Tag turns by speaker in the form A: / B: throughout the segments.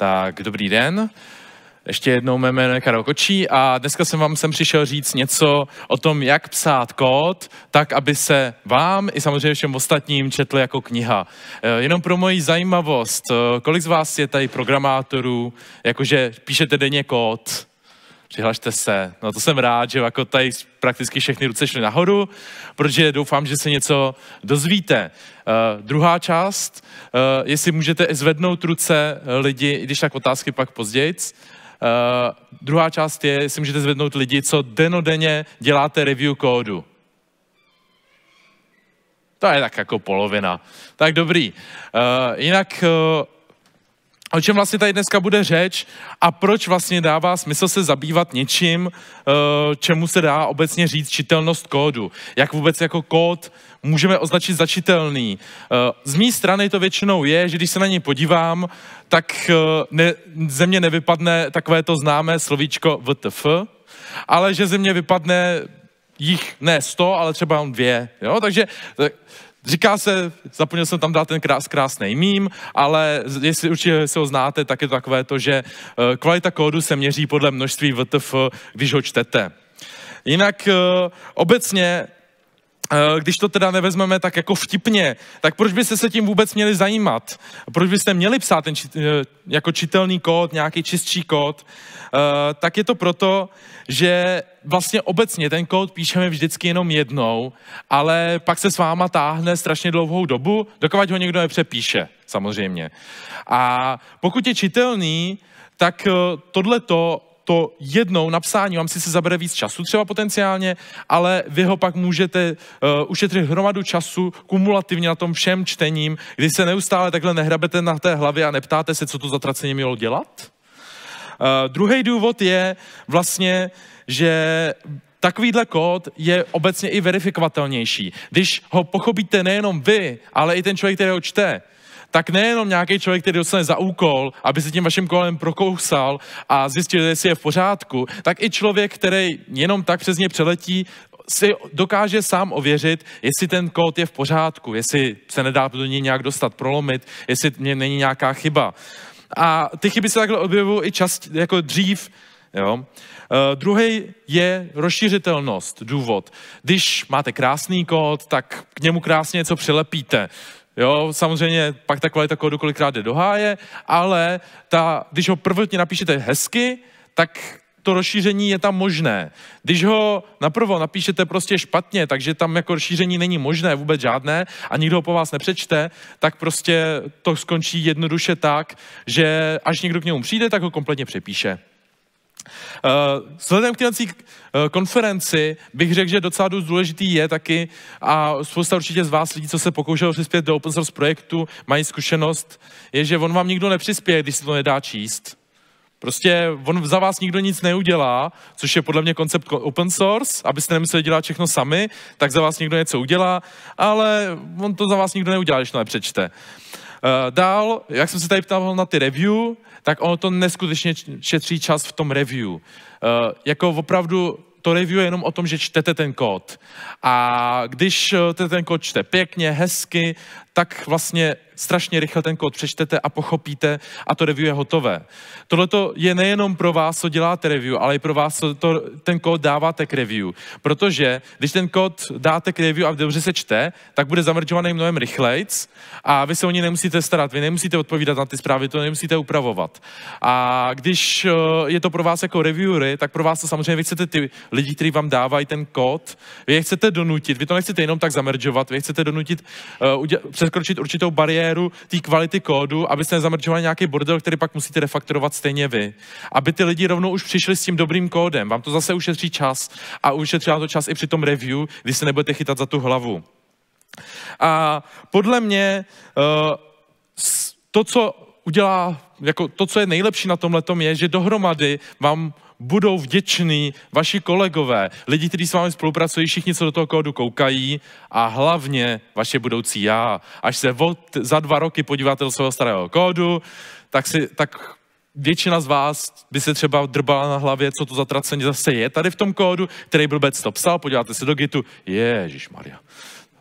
A: Tak dobrý den. Ještě jednou mé jméno je Karel Kočí a dneska jsem vám sem přišel říct něco o tom, jak psát kód, tak aby se vám i samozřejmě všem ostatním četl jako kniha. Eh, jenom pro moji zajímavost, eh, kolik z vás je tady programátorů, jakože píšete denně kód? Přihlašte se. No to jsem rád, že jako tady prakticky všechny ruce šly nahoru, protože doufám, že se něco dozvíte. Uh, druhá část, uh, jestli můžete zvednout ruce eh, lidi, i když tak otázky pak později. Uh, druhá část je, jestli můžete zvednout lidi, co denodenně děláte review kódu. To je tak jako polovina. Tak dobrý. Uh, jinak uh, o čem vlastně tady dneska bude řeč a proč vlastně dává smysl se zabývat něčím, eh, čemu se dá obecně říct čitelnost kódu. Jak vůbec jako kód můžeme označit za čitelný. Eh, z mé strany to většinou je, že když se na něj podívám, tak eh, ne, ze mě nevypadne takové to známé slovíčko VTF, ale že ze mě vypadne jich ne 100, ale třeba dvě. Jo? Takže tak, Říká se, zapomněl jsem tam dát ten krás, krásný mím, ale jestli určitě se ho znáte, tak je to takové to, že eh, kvalita kódu se měří podle množství VTF, když ho čtete. Jinak eh, obecně Eh, když to teda nevezmeme tak jako vtipně, tak proč byste se tím vůbec měli zajímat? Proč byste měli psát ten či, eh, jako čitelný kód, nějaký čistší kód? Eh, tak je to proto, že vlastně obecně ten kód píšeme vždycky jenom jednou, ale pak se s váma táhne strašně dlouhou dobu, dokud ho někdo nepřepíše, samozřejmě. A pokud je čitelný, tak tohle to to jednou napsání vám sice zabere víc času třeba potenciálně, ale vy ho pak můžete uh, ušetřit hromadu času kumulativně na tom všem čtením, kdy se neustále takhle nehrabete na té hlavě a neptáte se, co to zatraceně mělo dělat. Uh, druhý důvod je vlastně, že takovýhle kód je obecně i verifikovatelnější. Když ho pochopíte nejenom vy, ale i ten člověk, který ho čte, tak nejenom nějaký člověk, který dostane za úkol, aby se tím vaším kolem prokousal a zjistil, jestli je v pořádku, tak i člověk, který jenom tak přes ně přeletí, si dokáže sám ověřit, jestli ten kód je v pořádku, jestli se nedá do něj nějak dostat, prolomit, jestli mě není nějaká chyba. A ty chyby se takhle objevují i čas, jako dřív. Jo? Uh, eh, druhý je rozšířitelnost, důvod. Když máte krásný kód, tak k němu krásně něco přilepíte. Jo, samozřejmě pak ta kvalita kódu kolikrát jde do háje, ale ta, když ho prvotně napíšete hezky, tak to rozšíření je tam možné. Když ho naprvo napíšete prostě špatně, takže tam jako rozšíření není možné vůbec žádné a nikdo ho po vás nepřečte, tak prostě to skončí jednoduše tak, že až někdo k němu přijde, tak ho kompletně přepíše. Eh, vzhledem k této eh, konferenci bych řekl, že docela dost důležitý je taky a spousta určitě z vás lidí, co se pokoušelo přispět do open source projektu, mají zkušenost, je, že on vám nikdo nepřispěje, když se to nedá číst. Prostě on za vás nikdo nic neudělá, což je podle mě koncept open source, abyste nemuseli dělat všechno sami, tak za vás nikdo něco udělá, ale on to za vás nikdo neudělá, když to nepřečte. Eh, dál, jak jsem se tady ptal na ty review, tak ono to neskutečně šetří čas v tom review. Eh, jako opravdu to review je jenom o tom, že čtete ten kód. A když eh, ten kód čte pěkně, hezky, tak vlastně strašně rychle ten kód přečtete a pochopíte a to review je hotové. Tohle je nejenom pro vás, co děláte review, ale i pro vás, co to, ten kód dáváte k review. Protože když ten kód dáte k review a dobře se čte, tak bude zamrčovaný mnohem rychlejc a vy se o ně nemusíte starat, vy nemusíte odpovídat na ty zprávy, to nemusíte upravovat. A když eh, je to pro vás jako reviewery, tak pro vás to samozřejmě vy chcete ty lidi, kteří vám dávají ten kód, vy je chcete donutit, vy to nechcete jenom tak zamrčovat, vy je chcete donutit uh, překročit určitou bariéru té kvality kódu, abyste nezamrčovali nějaký bordel, který pak musíte refaktorovat stejně vy. Aby ty lidi rovnou už přišli s tím dobrým kódem. Vám to zase ušetří čas a ušetří vám to čas i při tom review, když se nebudete chytat za tu hlavu. A podle mě eh, to, co udělá, jako to, co je nejlepší na tomhle je, že dohromady vám budou vděční vaši kolegové, lidi, kteří s vámi spolupracují, všichni, co do toho kódu koukají a hlavně vaše budoucí já. Až se od, za dva roky podíváte do svého starého kódu, tak, si, tak většina z vás by se třeba drbala na hlavě, co to zatraceně zase je tady v tom kódu, který blbec to psal, podíváte se do Gitu, Ježíš Maria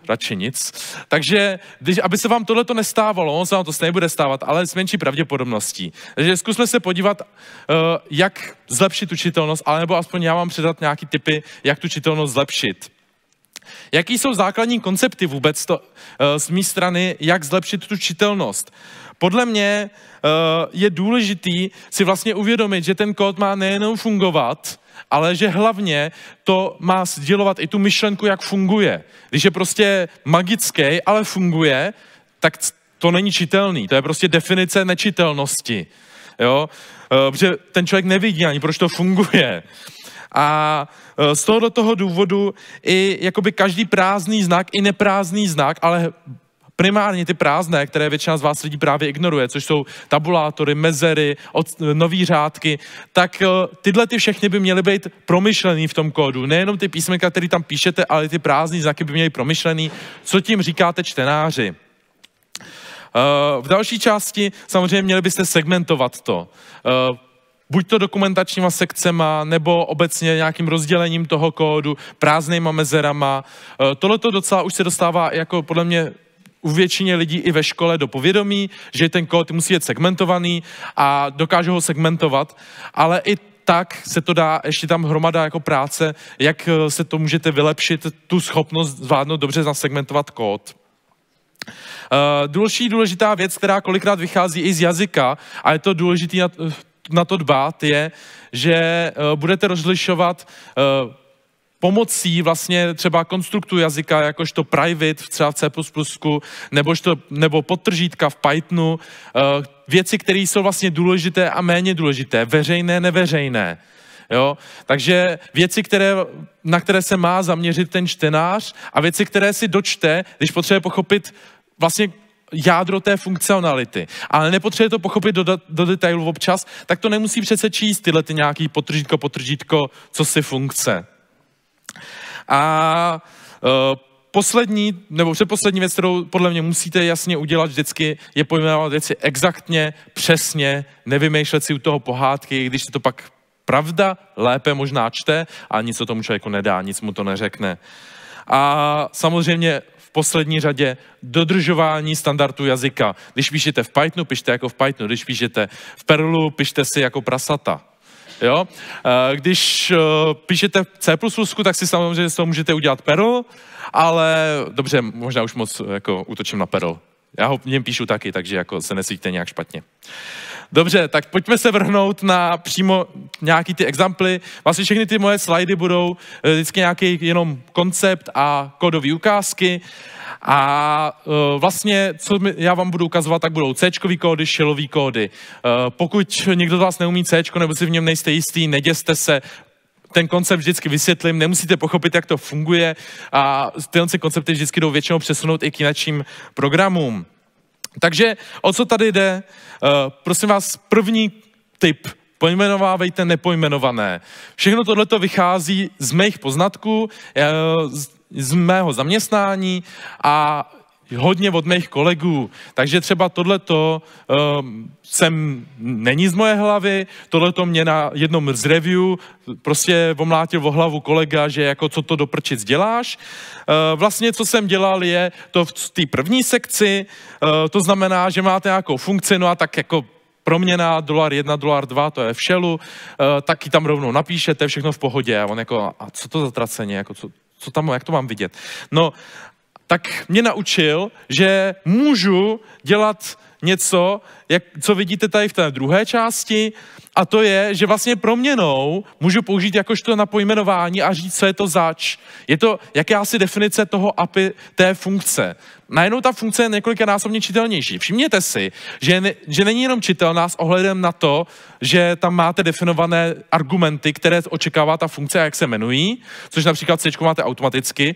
A: radši nic. Takže, když, aby se vám tohle to nestávalo, on se vám to nebude stávat, ale s menší pravděpodobností. Takže zkusme se podívat, eh, jak zlepšit tu čitelnost, alebo aspoň já vám předat nějaké typy, jak tu čitelnost zlepšit. Jaký jsou základní koncepty vůbec to, eh, z mé strany, jak zlepšit tu čitelnost? Podle mě eh, je důležitý si vlastně uvědomit, že ten kód má nejenom fungovat, ale že hlavně to má sdělovat i tu myšlenku, jak funguje. Když je prostě magický, ale funguje, tak to není čitelný. To je prostě definice nečitelnosti. Jo? Eh, protože ten člověk nevidí ani, proč to funguje. A e, z toho toho důvodu i jakoby každý prázdný znak, i neprázdný znak, ale primárně ty prázdné, které většina z vás lidí právě ignoruje, což jsou tabulátory, mezery, od, e, nový řádky, tak e, tyhle ty všechny by měly být promyšlený v tom kódu. Nejenom ty písmenka, které tam píšete, ale ty prázdné znaky by měly promyšlený, co tím říkáte čtenáři. V další části samozřejmě měli byste segmentovat to buď to dokumentačníma sekcema, nebo obecně nějakým rozdělením toho kódu, prázdnýma mezerama. Eh, Tohle to docela už se dostává jako podle mě u většině lidí i ve škole do povědomí, že ten kód musí být segmentovaný a dokážu ho segmentovat, ale i tak se to dá, ještě tam hromada jako práce, jak eh, se to můžete vylepšit, tu schopnost zvládnout dobře segmentovat kód. Uh, další důležitá věc, která kolikrát vychází i z jazyka, a je to důležitý na, na to dbát, je, že eh, budete rozlišovat eh, pomocí vlastně třeba konstruktu jazyka, jakožto private v třeba C++, nebožto, nebo potržítka v Pythonu, eh, věci, které jsou vlastně důležité a méně důležité, veřejné, neveřejné. Jo? Takže věci, které, na které se má zaměřit ten čtenář a věci, které si dočte, když potřebuje pochopit vlastně jádro té funkcionality, ale nepotřebuje to pochopit do, do detailu občas, tak to nemusí přece číst tyhle ty nějaký potržítko, potržítko, co si funkce. A uh, poslední, nebo předposlední věc, kterou podle mě musíte jasně udělat vždycky, je pojmenovat věci exaktně, přesně, nevymýšlet si u toho pohádky, když se to pak pravda lépe možná čte a nic o tomu člověku nedá, nic mu to neřekne. A samozřejmě v poslední řadě dodržování standardů jazyka. Když píšete v Pythonu, pište jako v Pythonu. Když píšete v Perlu, pište si jako prasata. Jo? Eh, když eh, píšete C++, tak si samozřejmě to můžete udělat Perl, ale dobře, možná už moc eh, jako útočím na Perl. Já ho v něm píšu taky, takže jako se nesvíte nějak špatně. Dobře, tak pojďme se vrhnout na přímo nějaký ty exemply. Vlastně všechny ty moje slajdy budou eh, vždycky nějaký jenom koncept a kódové ukázky. A eh, vlastně, co já vám budu ukazovat, tak budou c kódy, shellový kódy. Eh, pokud někdo z vás neumí C, nebo si v něm nejste jistý, neděste se, ten koncept vždycky vysvětlím, nemusíte pochopit, jak to funguje a tyhle koncepty vždycky jdou většinou přesunout i k jiným programům. Takže o co tady jde? Eh, prosím vás, první tip. Pojmenovávejte nepojmenované. Všechno to vychází z mých poznatků, eh, z mého zaměstnání a hodně od mých kolegů, takže třeba tohleto um, ehm, jsem, není z moje hlavy, tohleto mě na jednom z review prostě omlátil vo hlavu kolega, že jako co to doprčit děláš. Uh, vlastně co jsem dělal je to v té první sekci, uh, to znamená, že máte nějakou funkci, no a tak jako proměna, dolar 1, dolar 2, to je v šelu, uh, taky tam rovnou napíšete, všechno v pohodě. A on jako, a co to za traceně, jako co, co tam, jak to mám vidět? No tak mě naučil, že můžu dělat něco, jak, co vidíte tady v té druhé části, a to je, že vlastně proměnou můžu použít jakožto na pojmenování a říct, co je to zač. Je to jakási definice toho API té funkce. Najednou ta funkce je několikanásobně čitelnější. Všimněte si, že, ne, že není jenom čitelná s ohledem na to, že tam máte definované argumenty, které očekává ta funkce a jak se jmenují, což například C máte automaticky,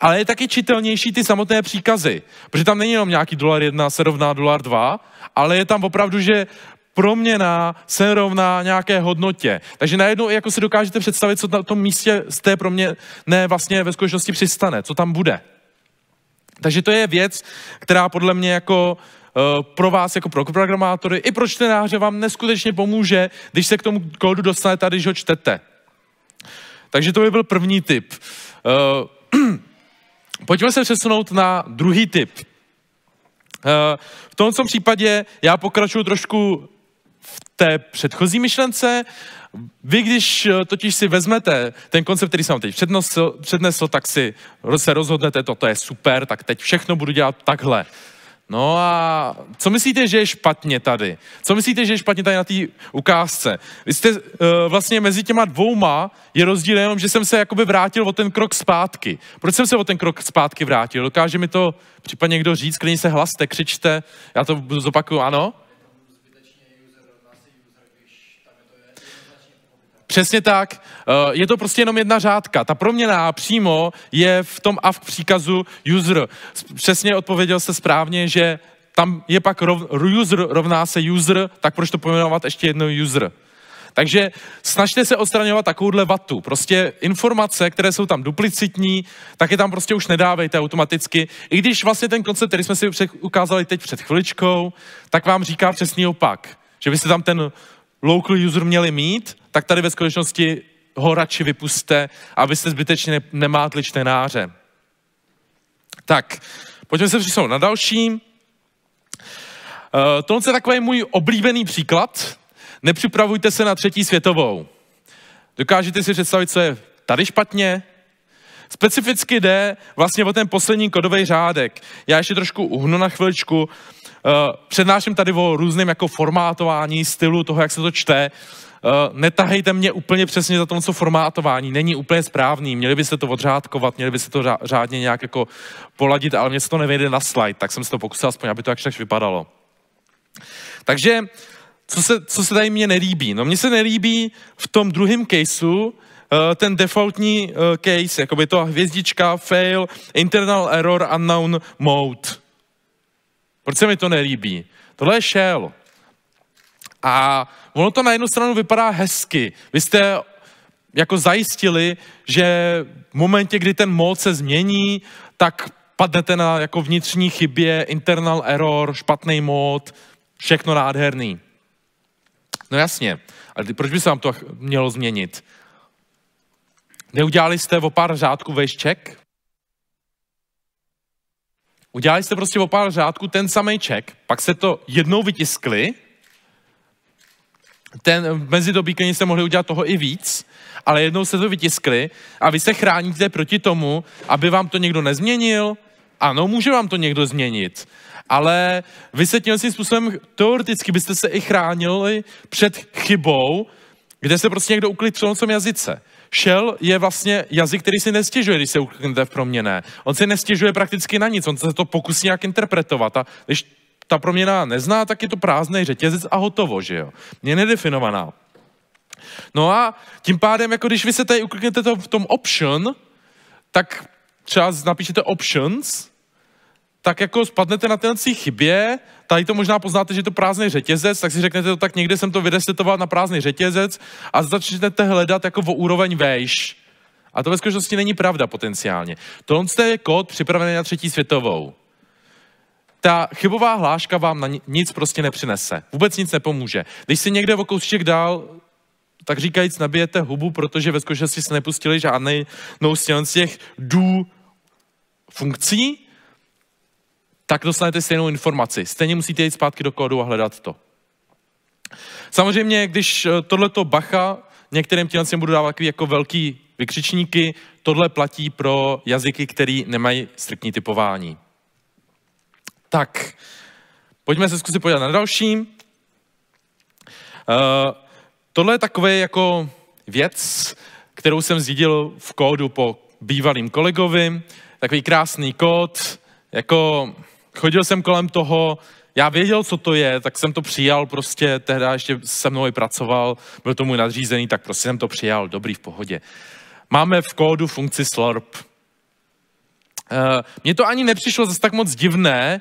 A: ale je taky čitelnější ty samotné příkazy, protože tam není jenom nějaký dolar 1 se rovná dolar 2, ale je tam opravdu, že proměna se rovná nějaké hodnotě. Takže najednou jako si dokážete představit, co na tom místě z té proměny vlastně ve skutečnosti přistane, co tam bude. Takže to je věc, která podle mě jako eh, pro vás jako pro programátory i pro čtenáře vám neskutečně pomůže, když se k tomu kódu dostanete a když ho čtete. Takže to by byl první tip. Eh, pojďme se přesunout na druhý tip. Eh, v tomto případě já pokračuju trošku v té předchozí myšlence. Vy, když eh, totiž si vezmete ten koncept, který jsem vám teď přednesl, přednesl tak si se rozhodnete, toto je super, tak teď všechno budu dělat takhle. No a co myslíte, že je špatně tady? Co myslíte, že je špatně tady na té ukázce? Vy jste uh, vlastně mezi těma dvouma je rozdíl jenom, že jsem se jakoby vrátil o ten krok zpátky. Proč jsem se o ten krok zpátky vrátil? Dokáže mi to případně někdo říct? Klidně se hlaste, křičte, já to zopakuju, ano? Přesně tak. Eh, je to prostě jenom jedna řádka. Ta proměna přímo je v tom a v příkazu user. Přesně odpověděl jste správně, že tam je pak rov, user rovná se user, tak proč to pojmenovat ještě jednou user? Takže snažte se odstraňovat takovouhle vatu. Prostě informace, které jsou tam duplicitní, tak je tam prostě už nedávejte automaticky. I když vlastně ten koncept, který jsme si ukázali teď před chviličkou, tak vám říká přesný opak. Že byste tam ten local user měli mít tak tady ve skutečnosti ho radši vypuste, abyste zbytečně nemátli čtenáře. Tak, pojďme se přesunout na další. Eh, tohle je takový můj oblíbený příklad. Nepřipravujte se na třetí světovou. Dokážete si představit, co je tady špatně? Specificky jde vlastně o ten poslední kodový řádek. Já ještě trošku uhnu na chviličku. Eh, přednáším tady o různém jako formátování stylu toho, jak se to čte. Eh, netahejte mě úplně přesně za to, co formátování není úplně správný, měli byste to odřádkovat, měli byste to řádně nějak jako poladit, ale mně se to nevejde na slide, tak jsem se to pokusil aspoň, aby to jakž vypadalo. Takže co se, co se tady mně nelíbí? No mně se nelíbí v tom druhém caseu, eh, ten defaultní eh, case, jako by to hvězdička, fail, internal error, unknown mode. Proč se mi to nelíbí? Tohle je shell. A ono to na jednu stranu vypadá hezky. Vy jste jako zajistili, že v momentě, kdy ten mód se změní, tak padnete na jako vnitřní chybě, internal error, špatný mód, všechno nádherný. No jasně, ale proč by se vám to mělo změnit? Neudělali jste o pár řádků vejšček? Udělali jste prostě o pár řádků ten samý ček, pak se to jednou vytiskli ten, mezi dobí klidně jste mohli udělat toho i víc, ale jednou se to vytiskli a vy se chráníte proti tomu, aby vám to někdo nezměnil. Ano, může vám to někdo změnit, ale vy se tím způsobem teoreticky byste se i chránili před chybou, kde se prostě někdo uklid v tom jazyce. Shell je vlastně jazyk, který si nestěžuje, když se ukliknete v proměně. On si nestěžuje prakticky na nic, on se to pokusí nějak interpretovat. A když ta proměna nezná, tak je to prázdný řetězec a hotovo, že jo. Je nedefinovaná. No a tím pádem, jako když vy se tady ukliknete to v tom option, tak třeba napíšete options, tak jako spadnete na ten chybě, tady to možná poznáte, že je to prázdný řetězec, tak si řeknete, no, tak někde jsem to vydesetoval na prázdný řetězec a začnete hledat jako o úroveň vejš. A to ve skutečnosti není pravda potenciálně. Tohle je kód připravený na třetí světovou ta chybová hláška vám na nic prostě nepřinese. Vůbec nic nepomůže. Když si někde o kousíček dál, tak říkajíc, nabijete hubu, protože ve zkušenosti se nepustili žádný no, z těch dů funkcí, tak dostanete stejnou informaci. Stejně musíte jít zpátky do kódu a hledat to. Samozřejmě, když eh, tohleto bacha, některým těm budu dávat jako velký vykřičníky, tohle platí pro jazyky, které nemají striktní typování. Tak, pojďme se zkusit podívat na další. Uh, eh, tohle je takové jako věc, kterou jsem zřídil v kódu po bývalým kolegovi. Takový krásný kód, jako chodil jsem kolem toho, já věděl, co to je, tak jsem to přijal prostě, tehdy ještě se mnou i pracoval, byl to můj nadřízený, tak prostě jsem to přijal, dobrý, v pohodě. Máme v kódu funkci slurp. Eh, mně to ani nepřišlo zase tak moc divné,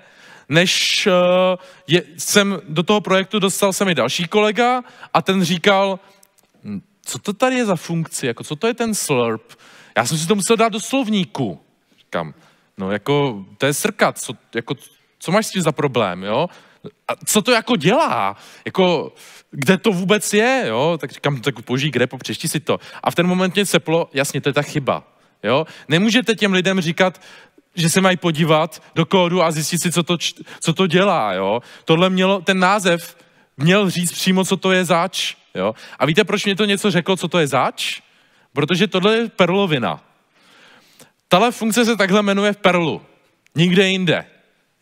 A: než eh, je, jsem do toho projektu dostal se mi další kolega a ten říkal, hm, co to tady je za funkci, jako co to je ten slurp? Já jsem si to musel dát do slovníku. Říkám, no jako, to je srka, co, jako, co máš s tím za problém, jo? A co to jako dělá? Jako, kde to vůbec je, jo? Tak říkám, no, tak požij, kde, popřeští si to. A v ten moment mě ceplo, jasně, to je ta chyba Jo? Nemůžete těm lidem říkat, že se mají podívat do kódu a zjistit si, co to, co to dělá. Jo? Tohle mělo, ten název měl říct přímo, co to je zač. Jo? A víte, proč mě to něco řeklo, co to je zač? Protože tohle je perlovina. Tahle funkce se takhle jmenuje v Perlu. Nikde jinde.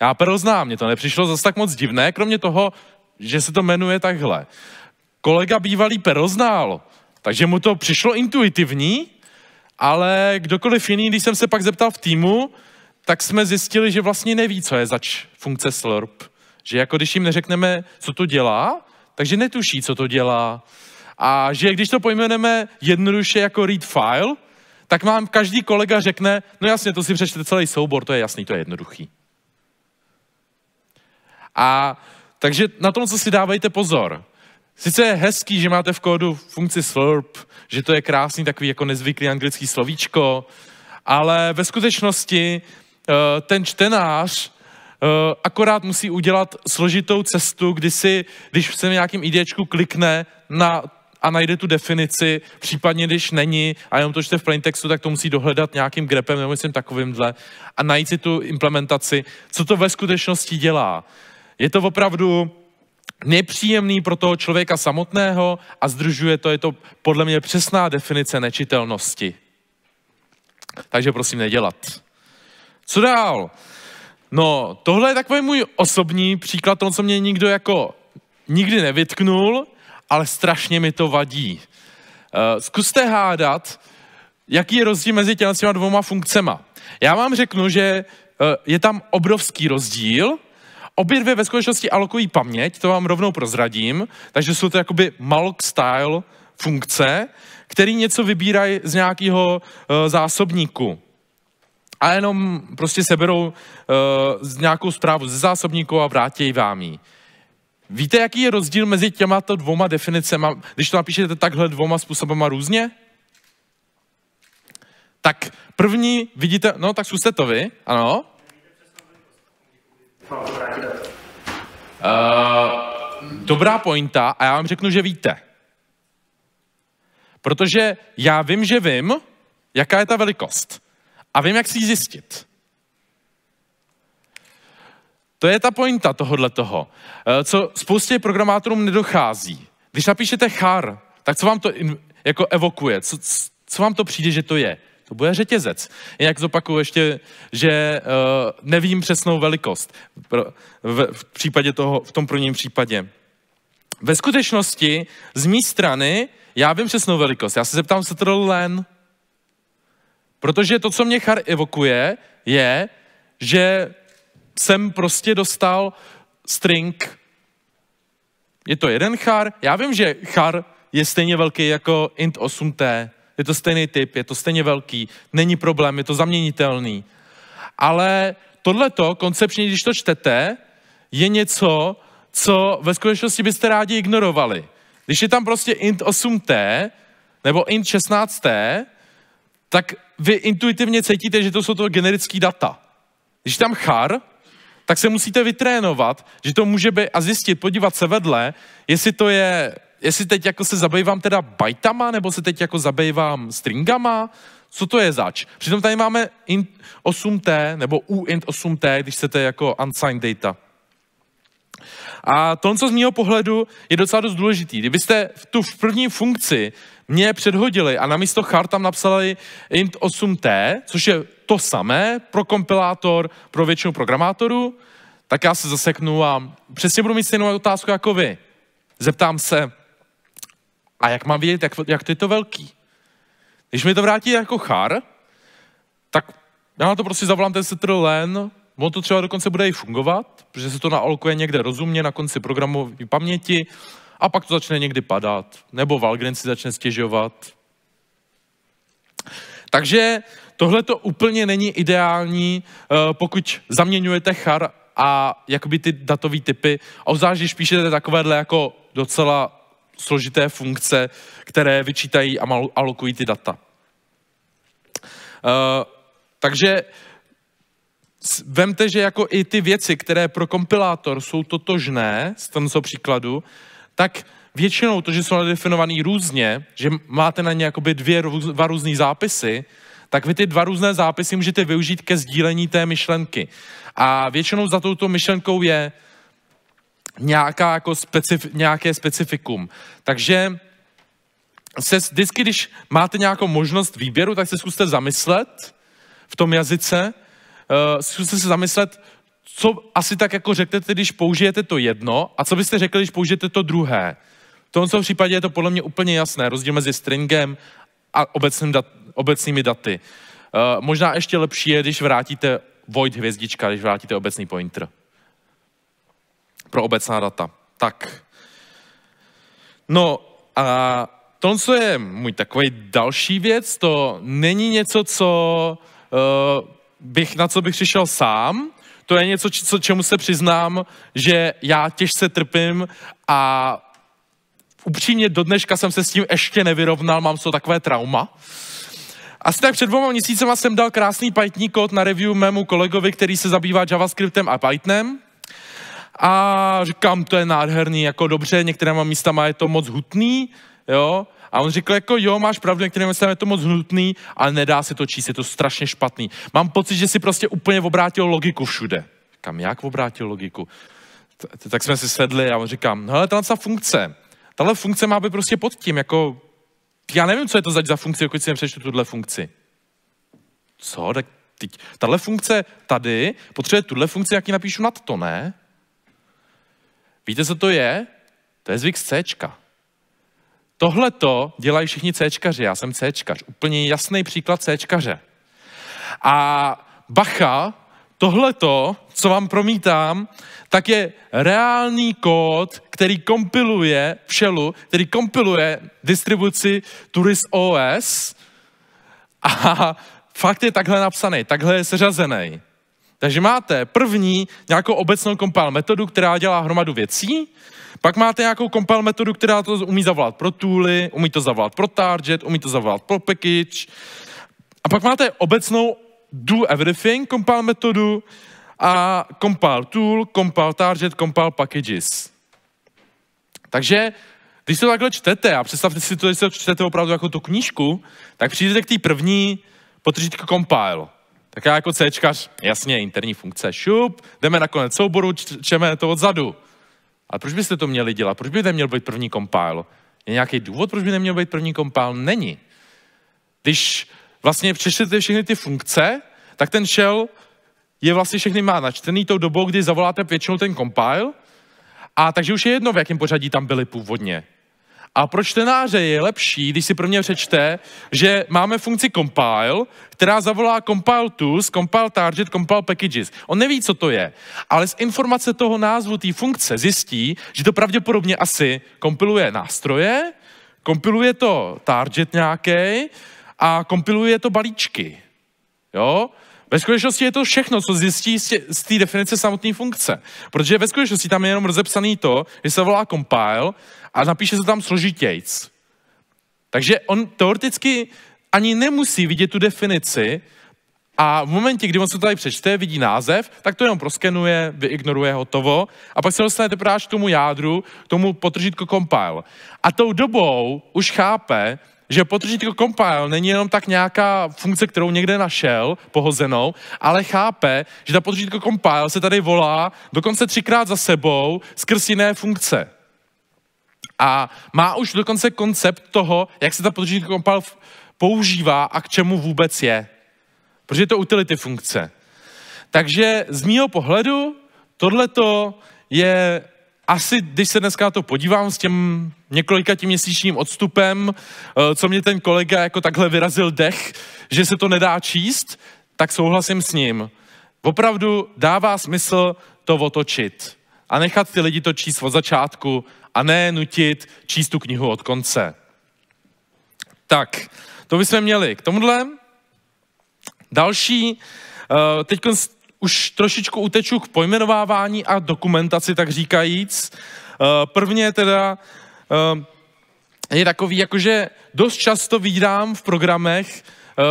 A: Já Perl znám, mně to nepřišlo zase tak moc divné, kromě toho, že se to jmenuje takhle. Kolega bývalý Perl znal, takže mu to přišlo intuitivní, ale kdokoliv jiný, když jsem se pak zeptal v týmu, tak jsme zjistili, že vlastně neví, co je zač funkce slurp. Že jako když jim neřekneme, co to dělá, takže netuší, co to dělá. A že když to pojmeneme jednoduše jako read file, tak mám každý kolega řekne, no jasně, to si přečte celý soubor, to je jasný, to je jednoduchý. A takže na tom, co si dávejte pozor. Sice je hezký, že máte v kódu funkci slurp, že to je krásný takový jako nezvyklý anglický slovíčko, ale ve skutečnosti eh, ten čtenář eh, akorát musí udělat složitou cestu, kdy si, když se nějakým IDčku klikne na a najde tu definici, případně když není a jenom to čte v plaintextu, tak to musí dohledat nějakým grepem nebo myslím takovýmhle a najít si tu implementaci, co to ve skutečnosti dělá. Je to opravdu nepříjemný pro toho člověka samotného a zdržuje to, je to podle mě přesná definice nečitelnosti. Takže prosím nedělat. Co dál? No, tohle je takový můj osobní příklad, to, co mě nikdo jako nikdy nevytknul, ale strašně mi to vadí. Eh, zkuste hádat, jaký je rozdíl mezi těmi dvouma funkcema. Já vám řeknu, že eh, je tam obrovský rozdíl, Obě dvě ve skutečnosti alokují paměť, to vám rovnou prozradím, takže jsou to jakoby malloc style funkce, který něco vybírají z nějakého uh, zásobníku. A jenom prostě seberou uh, nějakou zprávu ze zásobníku a vrátí vám ji. Víte, jaký je rozdíl mezi těma to dvoma definicemi, když to napíšete takhle dvoma způsobama různě? Tak první vidíte, no tak zkuste to vy, ano uh, Dobrá pointa a já vám řeknu, že víte. Protože já vím, že vím, jaká je ta velikost. A vím, jak si ji zjistit. To je ta pointa tohohle toho, eh, co spoustě programátorům nedochází. Když napíšete char, tak co vám to jako evokuje? Co, co vám to přijde, že to je? to bude řetězec. Jak zopakuju ještě, že uh, nevím přesnou velikost v, v, v případě toho, v tom prvním případě. Ve skutečnosti z mé strany já vím přesnou velikost. Já se zeptám to Len, protože to, co mě Char evokuje, je, že jsem prostě dostal string. Je to jeden char. Já vím, že char je stejně velký jako int 8t je to stejný typ, je to stejně velký, není problém, je to zaměnitelný. Ale tohleto koncepčně, když to čtete, je něco, co ve skutečnosti byste rádi ignorovali. Když je tam prostě int 8t nebo int 16t, tak vy intuitivně cítíte, že to jsou to generické data. Když tam char, tak se musíte vytrénovat, že to může být a zjistit, podívat se vedle, jestli to je jestli teď jako se zabývám teda bajtama, nebo se teď jako zabývám stringama, co to je zač? Přitom tady máme int 8t, nebo uint 8t, když chcete jako unsigned data. A to, co z mého pohledu je docela dost důležitý. Kdybyste v tu první funkci mě předhodili a namísto char tam napsali int 8t, což je to samé pro kompilátor, pro většinu programátorů, tak já se zaseknu a přesně budu mít stejnou otázku jako vy. Zeptám se, a jak mám vědět, jak, jak to je to velký? Když mi to vrátí jako char, tak já na to prostě zavolám ten setr len, on to třeba dokonce bude i fungovat, protože se to naolkuje někde rozumně na konci programové paměti a pak to začne někdy padat. Nebo Valgren si začne stěžovat. Takže tohle to úplně není ideální, eh, pokud zaměňujete char a jakoby ty datové typy, a obzvlášť když píšete takovéhle jako docela složité funkce, které vyčítají a alokují ty data. Eh, takže vemte, že jako i ty věci, které pro kompilátor jsou totožné z tomto příkladu, tak většinou to, že jsou nadefinovaný různě, že máte na ně jakoby dvě, dva různé zápisy, tak vy ty dva různé zápisy můžete využít ke sdílení té myšlenky. A většinou za touto myšlenkou je, nějaká jako specif- nějaké specifikum. Takže se vždycky, když máte nějakou možnost výběru, tak se zkuste zamyslet v tom jazyce, uh, zkuste se zamyslet, co asi tak jako řeknete, když použijete to jedno a co byste řekli, když použijete to druhé. V tomto případě je to podle mě úplně jasné, rozdíl mezi stringem a obecným dat, obecnými daty. Uh, možná ještě lepší je, když vrátíte void hvězdička, když vrátíte obecný pointer pro obecná data. Tak. No a co je můj takový další věc, to není něco, co uh, bych, na co bych přišel sám, to je něco, co, čemu se přiznám, že já těžce trpím a upřímně do dneška jsem se s tím ještě nevyrovnal, mám to takové trauma. Asi tak před dvoma měsícema jsem dal krásný Python kód na review mému kolegovi, který se zabývá JavaScriptem a Pythonem a říkám, to je nádherný, jako dobře, některýma místama je to moc hutný, jo, a on řekl jako, jo, máš pravdu, některým myslím, je to moc hnutný, ale nedá se to číst, je to strašně špatný. Mám pocit, že si prostě úplně obrátil logiku všude. Kam jak obrátil logiku? Tak jsme si sedli a on říkám, hele, no, tahle ta funkce, tahle funkce má být prostě pod tím, jako, já nevím, co je to zač za funkci, jako si nepřečtu tuhle funkci. Co? Tak teď, tahle funkce tady potřebuje tuhle funkci, jak ji napíšu nad to, ne? Víte, co to je? To je zvyk z Cčka. Tohle to dělají všichni Cčkaři, já jsem C. Úplně jasný příklad Cčkaře. A bacha, to, co vám promítám, tak je reálný kód, který kompiluje v Shellu, který kompiluje distribuci Turis OS a fakt je takhle napsaný, takhle je seřazený. Takže máte první nějakou obecnou compile metodu, která dělá hromadu věcí, pak máte nějakou compile metodu, která to umí zavolat pro tooly, umí to zavolat pro target, umí to zavolat pro package. A pak máte obecnou do everything compile metodu a compile tool, compile target, compile packages. Takže když to takhle čtete a představte si to, že si to čtete opravdu jako tu knížku, tak přijdete k té první potržítko compile. Tak já jako Cčkař, jasně, interní funkce, šup, jdeme na konec souboru, čteme to odzadu. A proč byste to měli dělat? Proč by neměl být první kompál? Je nějaký důvod, proč by neměl být první kompál? Není. Když vlastně přečtete všechny ty funkce, tak ten shell je vlastně všechny má načtený tou dobou, kdy zavoláte většinou ten compile, a takže už je jedno, v jakém pořadí tam byly původně. A pro čtenáře je lepší, když si prvně přečte, že máme funkci compile, která zavolá compile tools, compile target, compile packages. On neví, co to je, ale z informace toho názvu té funkce zjistí, že to pravděpodobně asi kompiluje nástroje, kompiluje to target nějaký a kompiluje to balíčky. Jo? Ve skutečnosti je to všechno, co zjistí z té definice samotné funkce. Protože ve skutečnosti tam je jenom rozepsaný to, že se volá compile a napíše se tam složitějc. Takže on teoreticky ani nemusí vidět tu definici a v momentě, kdy on se tady přečte, vidí název, tak to jenom proskenuje, vyignoruje, hotovo a pak se dostane teprve k tomu jádru, k tomu potržítko compile. A tou dobou už chápe, že potržitko jako compile není jenom tak nějaká funkce, kterou někde našel, pohozenou, ale chápe, že ta potržitko jako compile se tady volá dokonce třikrát za sebou skrz jiné funkce. A má už dokonce koncept toho, jak se ta potržitko jako compile používá a k čemu vůbec je. Protože je to utility funkce. Takže z mýho pohledu tohleto je asi, když se dneska to podívám s těm několika tím měsíčním odstupem, eh, co mě ten kolega jako takhle vyrazil dech, že se to nedá číst, tak souhlasím s ním. Opravdu dává smysl to otočit a nechat ty lidi to číst od začátku a ne nutit číst tu knihu od konce. Tak, to bychom měli k tomuhle. Další, eh, teď už trošičku uteču k pojmenovávání a dokumentaci, tak říkajíc. Eh, prvně teda eh, je takový, jakože dost často vidím v programech, eh,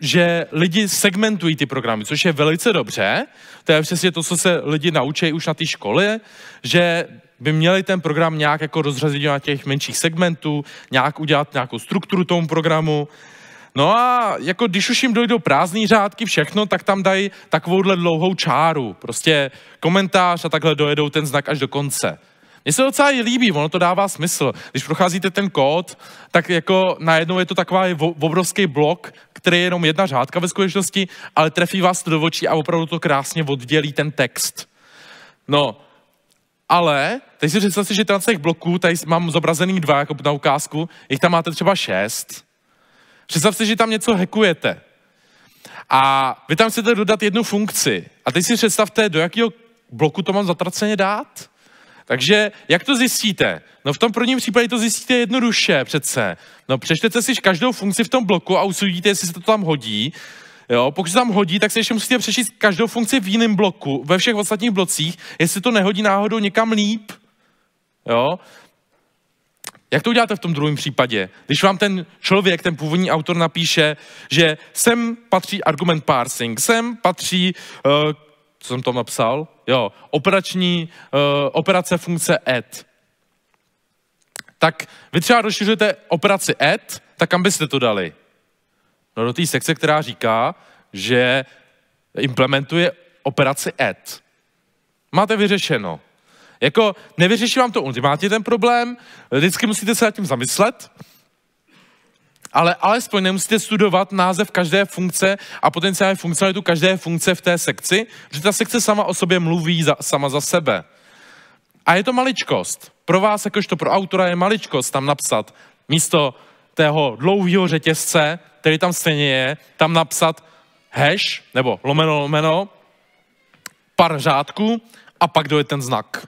A: že lidi segmentují ty programy, což je velice dobře. To je přesně to, co se lidi naučí už na té škole, že by měli ten program nějak jako rozřazit na těch menších segmentů, nějak udělat nějakou strukturu tomu programu. Uh, No a jako když už jim dojdou prázdný řádky, všechno, tak tam dají takovouhle dlouhou čáru. Prostě komentář a takhle dojedou ten znak až do konce. Mně se docela líbí, ono to dává smysl. Když procházíte ten kód, tak jako najednou je to taková obrovský blok, který je jenom jedna řádka ve skutečnosti, ale trefí vás to do očí a opravdu to krásně oddělí ten text. No, ale teď si představte, že tam z těch bloků, tady mám zobrazený dva jako na ukázku, jich tam máte třeba šest. Představ si, že tam něco hackujete. A vy tam chcete dodat jednu funkci. A teď si představte, do jakého bloku to mám zatraceně dát. Takže jak to zjistíte? No v tom prvním případě to zjistíte jednoduše přece. No přečtete si každou funkci v tom bloku a usudíte, jestli se to tam hodí. Jo, pokud se tam hodí, tak se ještě musíte přečíst každou funkci v jiném bloku, ve všech ostatních blocích, jestli to nehodí náhodou někam líp. Jo? Jak to uděláte v tom druhém případě? Když vám ten člověk, ten původní autor napíše, že sem patří argument parsing, sem patří, uh, co jsem tam napsal? Jo, operační, uh, operace funkce add. Tak vy třeba rozšiřujete operaci add, tak kam byste to dali? No do té sekce, která říká, že implementuje operaci add. Máte vyřešeno. Jako nevyřeší vám to ultimátně ten problém, vždycky musíte se nad tím zamyslet, ale alespoň nemusíte studovat název každé funkce a potenciální funkcionalitu každé funkce v té sekci, protože ta sekce sama o sobě mluví za, sama za sebe. A je to maličkost. Pro vás, jakožto pro autora, je maličkost tam napsat místo tého dlouhého řetězce, který tam stejně je, tam napsat hash, nebo lomeno lomeno, pár řádků a pak dojde ten znak.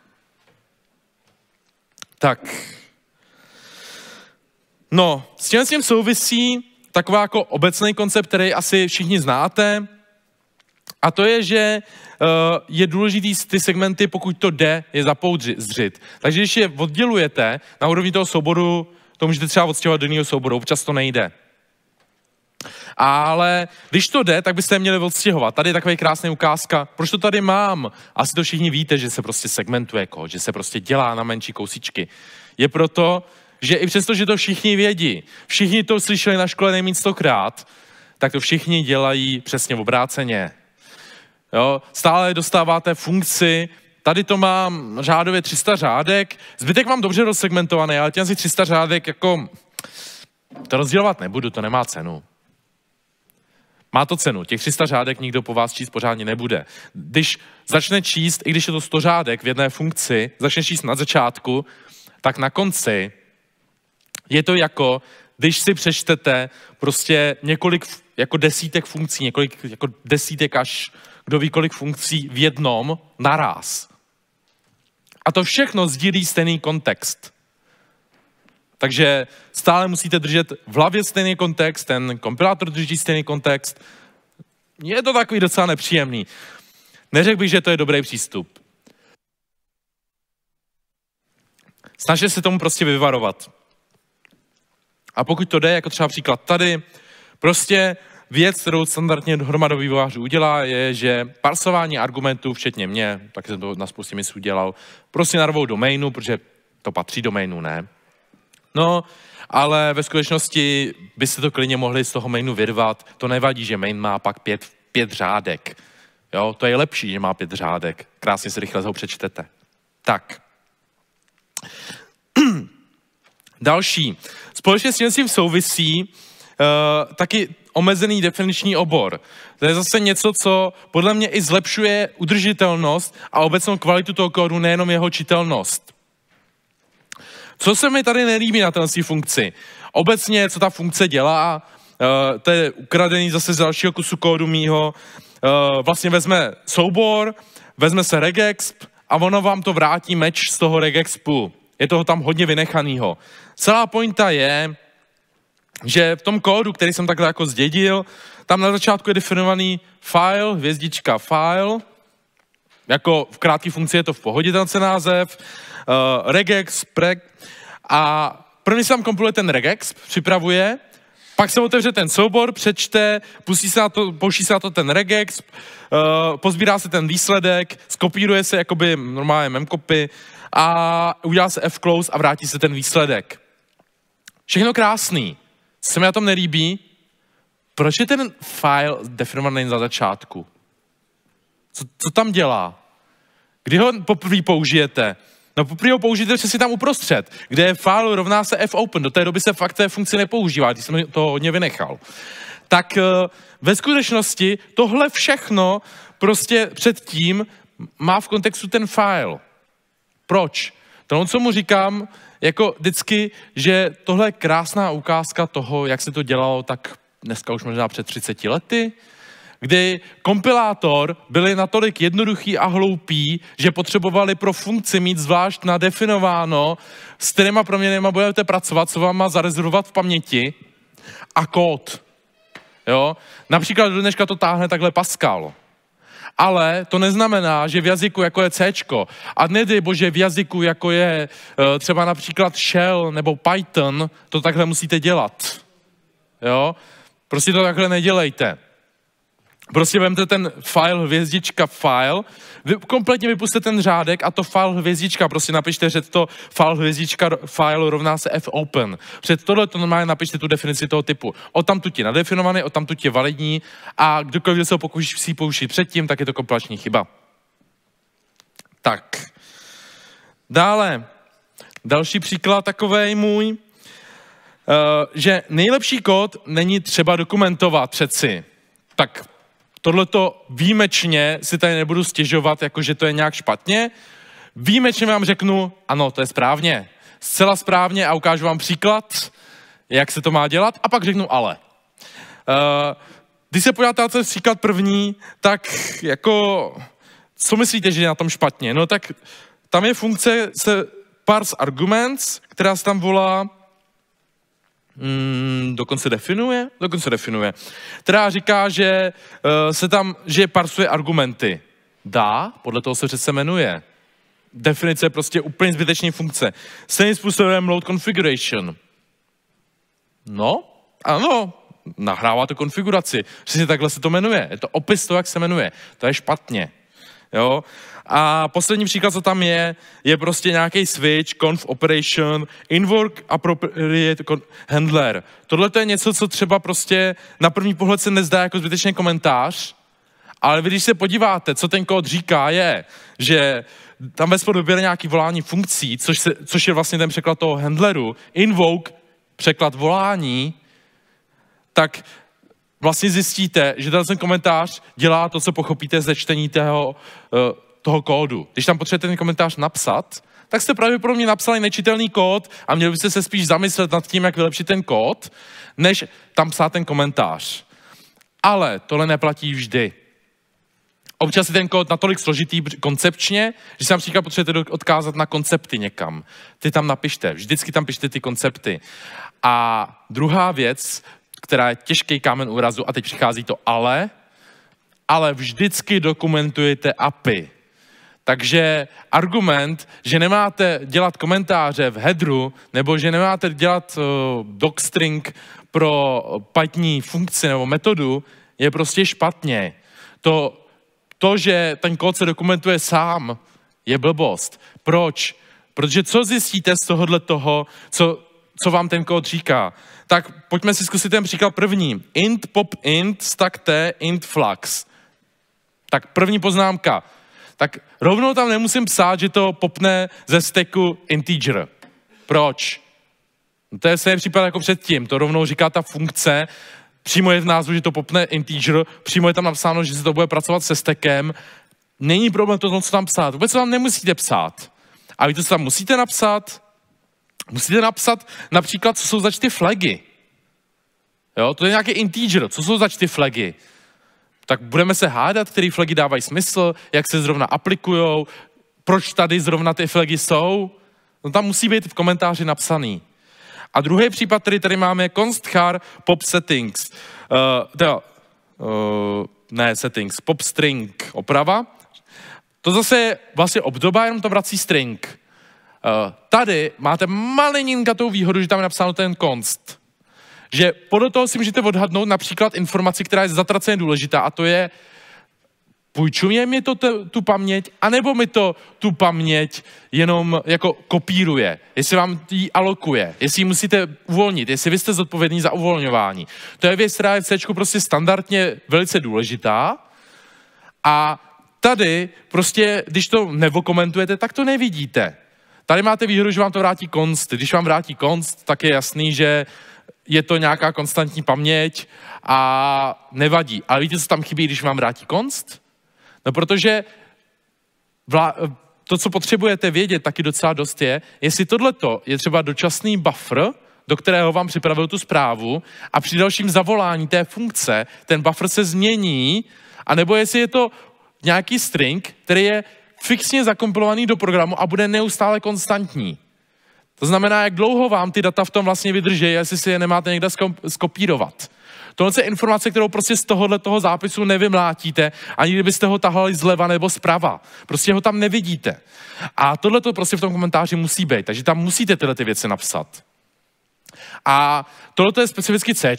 A: Tak. No, s tím, s tím souvisí taková jako obecný koncept, který asi všichni znáte, a to je, že eh, je důležitý ty segmenty, pokud to jde, je zapoudřit. Takže když je oddělujete na úrovni toho souboru, to můžete třeba odstěhovat do jiného souboru, občas to nejde. Ale když to jde, tak byste je měli odstěhovat. Tady je takový krásný ukázka, proč to tady mám. Asi to všichni víte, že se prostě segmentuje kód, že se prostě dělá na menší kousičky. Je proto, že i přesto, že to všichni vědí, všichni to slyšeli na škole nejméně stokrát, tak to všichni dělají přesně obráceně. Jo? Stále dostáváte funkci, tady to mám řádově 300 řádek, zbytek mám dobře rozsegmentovaný, ale těm si 300 řádek jako to rozdělovat nebudu, to nemá cenu. Má to cenu. Těch 300 řádek nikdo po vás číst pořádně nebude. Když začne číst, i když je to 100 řádek v jedné funkci, začne číst na začátku, tak na konci je to jako, když si přečtete prostě několik jako desítek funkcí, několik jako desítek až kdo ví kolik funkcí v jednom naraz. A to všechno sdílí stejný kontext. Takže stále musíte držet v hlavě stejný kontext, ten kompilátor drží stejný kontext. Je to takový docela nepříjemný. Neřekl bych, že to je dobrý přístup. Snažte se tomu prostě vyvarovat. A pokud to jde, jako třeba příklad tady, prostě věc, kterou standardně hromadový vývojář udělá, je, že parsování argumentů, včetně mě, tak jsem to na spoustě misů dělal, prostě narvou mainu, protože to patří do mainu, ne? No, ale ve skutečnosti byste to klidně mohli z toho mainu vyrvat. To nevadí, že main má pak pět, pět řádek. Jo, to je lepší, že má pět řádek. Krásně si rychle ho přečtete. Tak. Další. Společně s tím souvisí uh, taky omezený definiční obor. To je zase něco, co podle mě i zlepšuje udržitelnost a obecnou kvalitu toho kódu, nejenom jeho čitelnost. Co se mi tady nelíbí na té funkci? Obecně, co ta funkce dělá, uh, to je ukradený zase z dalšího kusu kódu mýho, uh, vlastně vezme soubor, vezme se regexp a ono vám to vrátí meč z toho regexpu. Je toho tam hodně vynechaného. Celá pointa je, že v tom kódu, který jsem takhle jako zdědil, tam na začátku je definovaný file, hvězdička file, jako v krátké funkci je to v pohodě ten název, uh, regex, preg. A první se tam kompiluje ten regex, připravuje, pak se otevře ten soubor, přečte, pustí se na to, pouští se na to ten regex, uh, pozbírá se ten výsledek, skopíruje se jakoby normálně memcopy a udělá se fclose a vrátí se ten výsledek. Všechno krásný. Co se mi na tom nelíbí, proč je ten file definovaný za začátku? Co, co tam dělá? Kdy ho poprvé použijete? No poprvé ho použijte přesně tam uprostřed, kde je file rovná se F Open. Do té doby se fakt té funkce nepoužívá, když jsem to hodně vynechal. Tak eh, ve skutečnosti tohle všechno prostě předtím má v kontextu ten file. Proč? To, co mu říkám, jako vždycky, že tohle je krásná ukázka toho, jak se to dělalo tak dneska už možná před 30 lety, kdy kompilátor byli natolik jednoduchý a hloupí, že potřebovali pro funkci mít zvlášť nadefinováno, s kterýma proměnýma budete pracovat, co vám má zarezervovat v paměti a kód. Jo? Například do dneška to táhne takhle Pascal. Ale to neznamená, že v jazyku jako je C, a nedej bože v jazyku jako je e, třeba například Shell nebo Python, to takhle musíte dělat. Jo? Prostě to takhle nedělejte. Prostě vemte ten file hvězdička file, vy kompletně vypuste ten řádek a to file hvězdička, prostě napište, že to file hvězdička file rovná se fopen. Před tohle to normálně napište tu definici toho typu. O tam tu je nadefinovaný, o tam tu je validní a kdokoliv se ho pokusí použít předtím, tak je to kompilační chyba. Tak. Dále, další příklad takový můj, uh, že nejlepší kód není třeba dokumentovat přeci. Tak tohleto výjimečně si tady nebudu stěžovat, jako že to je nějak špatně, výjimečně vám řeknu, ano, to je správně, zcela správně a ukážu vám příklad, jak se to má dělat a pak řeknu ale. Uh, když se podíváte na příklad první, tak jako, co myslíte, že je na tom špatně? No tak tam je funkce se parse arguments, která se tam volá Mm, dokonce definuje? Dokonce definuje. Teda říká, že uh, se tam, že parsuje argumenty. Dá, podle toho se přece jmenuje. Definice je prostě úplně zbytečný funkce. Stejným způsobem load configuration. No, ano, nahrává to konfiguraci. Přesně takhle se to jmenuje. Je to opis toho, jak se jmenuje. To je špatně. Jo? A poslední příklad, co tam je, je prostě nějaký switch, conf operation, invoke appropriate handler. Tohle to je něco, co třeba prostě na první pohled se nezdá jako zbytečný komentář, ale vy, když se podíváte, co ten kód říká, je, že tam ve spodu vyběre nějaký volání funkcí, což, se, což je vlastně ten překlad toho handleru, invoke, překlad volání, tak vlastně zjistíte, že ten komentář dělá to, co pochopíte ze čtení tého, eh, toho kódu. Když tam potřebujete ten komentář napsat, tak jste pravděpodobně napsali nečitelný kód a měli byste se spíš zamyslet nad tím, jak vylepšit ten kód, než tam psát ten komentář. Ale tohle neplatí vždy. Občas je ten kód natolik složitý koncepčně, že se například potřebujete odkázat na koncepty někam. Ty tam napište, vždycky tam pište ty koncepty. A druhá věc, která je těžký kámen úrazu a teď přichází to ale, ale vždycky dokumentujete API. Takže argument, že nemáte dělat komentáře v headru, nebo že nemáte dělat uh, docstring pro patní funkci nebo metodu, je prostě špatně. To, to, že ten kód se dokumentuje sám, je blbost. Proč? Protože co zjistíte z tohohle toho, co co vám ten kód říká. Tak pojďme si zkusit ten příklad první. int pop int stack t int flux. Tak první poznámka. Tak rovnou tam nemusím psát, že to popne ze steku integer. Proč? No to je stejný případ jako předtím. To rovnou říká ta funkce, přímo je v názvu, že to popne integer, přímo je tam napsáno, že se to bude pracovat se stekem. Není problém to, co tam psát. Vůbec to tam nemusíte psát. A víte, co tam musíte napsat? Musíte napsat například, co jsou za ty flagy. Jo, to je nějaký integer, co jsou za ty flagy. Tak budeme se hádat, který flagy dávají smysl, jak se zrovna aplikujou, proč tady zrovna ty flagy jsou. No tam musí být v komentáři napsaný. A druhý případ, který tady máme, je constchar pop settings. Uh, teda, uh, ne settings, pop string oprava. To zase je vlastně obdoba, jenom to vrací string. Eh, tady máte malininka tou výhodu, že tam je napsáno ten konst. Že podle toho si můžete odhadnout například informaci, která je zatraceně důležitá a to je, půjčuje mi to te, tu paměť, anebo mi to tu paměť jenom jako kopíruje, jestli vám ji alokuje, jestli ji musíte uvolnit, jestli vy jste zodpovědní za uvolňování. To je věc, která je v C prostě standardně velice důležitá a tady prostě, když to nevokomentujete, tak to nevidíte. Tady máte výhodu, že vám to vrátí konst. Když vám vrátí konst, tak je jasný, že je to nějaká konstantní paměť a nevadí. Ale víte, co tam chybí, když vám vrátí konst? No protože vlá- to, co potřebujete vědět taky docela dost je, jestli tohleto je třeba dočasný buffer, do kterého vám připravil tu zprávu a při dalším zavolání té funkce ten buffer se změní, anebo jestli je to nějaký string, který je fixně zakompilovaný do programu a bude neustále konstantní. To znamená, jak dlouho vám ty data v tom vlastně vydrží, jestli si je nemáte někde skopírovat. Tohle je informace, kterou prostě z tohohle toho zápisu nevymlátíte, ani kdybyste ho tahali zleva nebo zprava. Prostě ho tam nevidíte. A tohle to prostě v tom komentáři musí být, takže tam musíte tyhle ty věci napsat. A tohle je specificky C,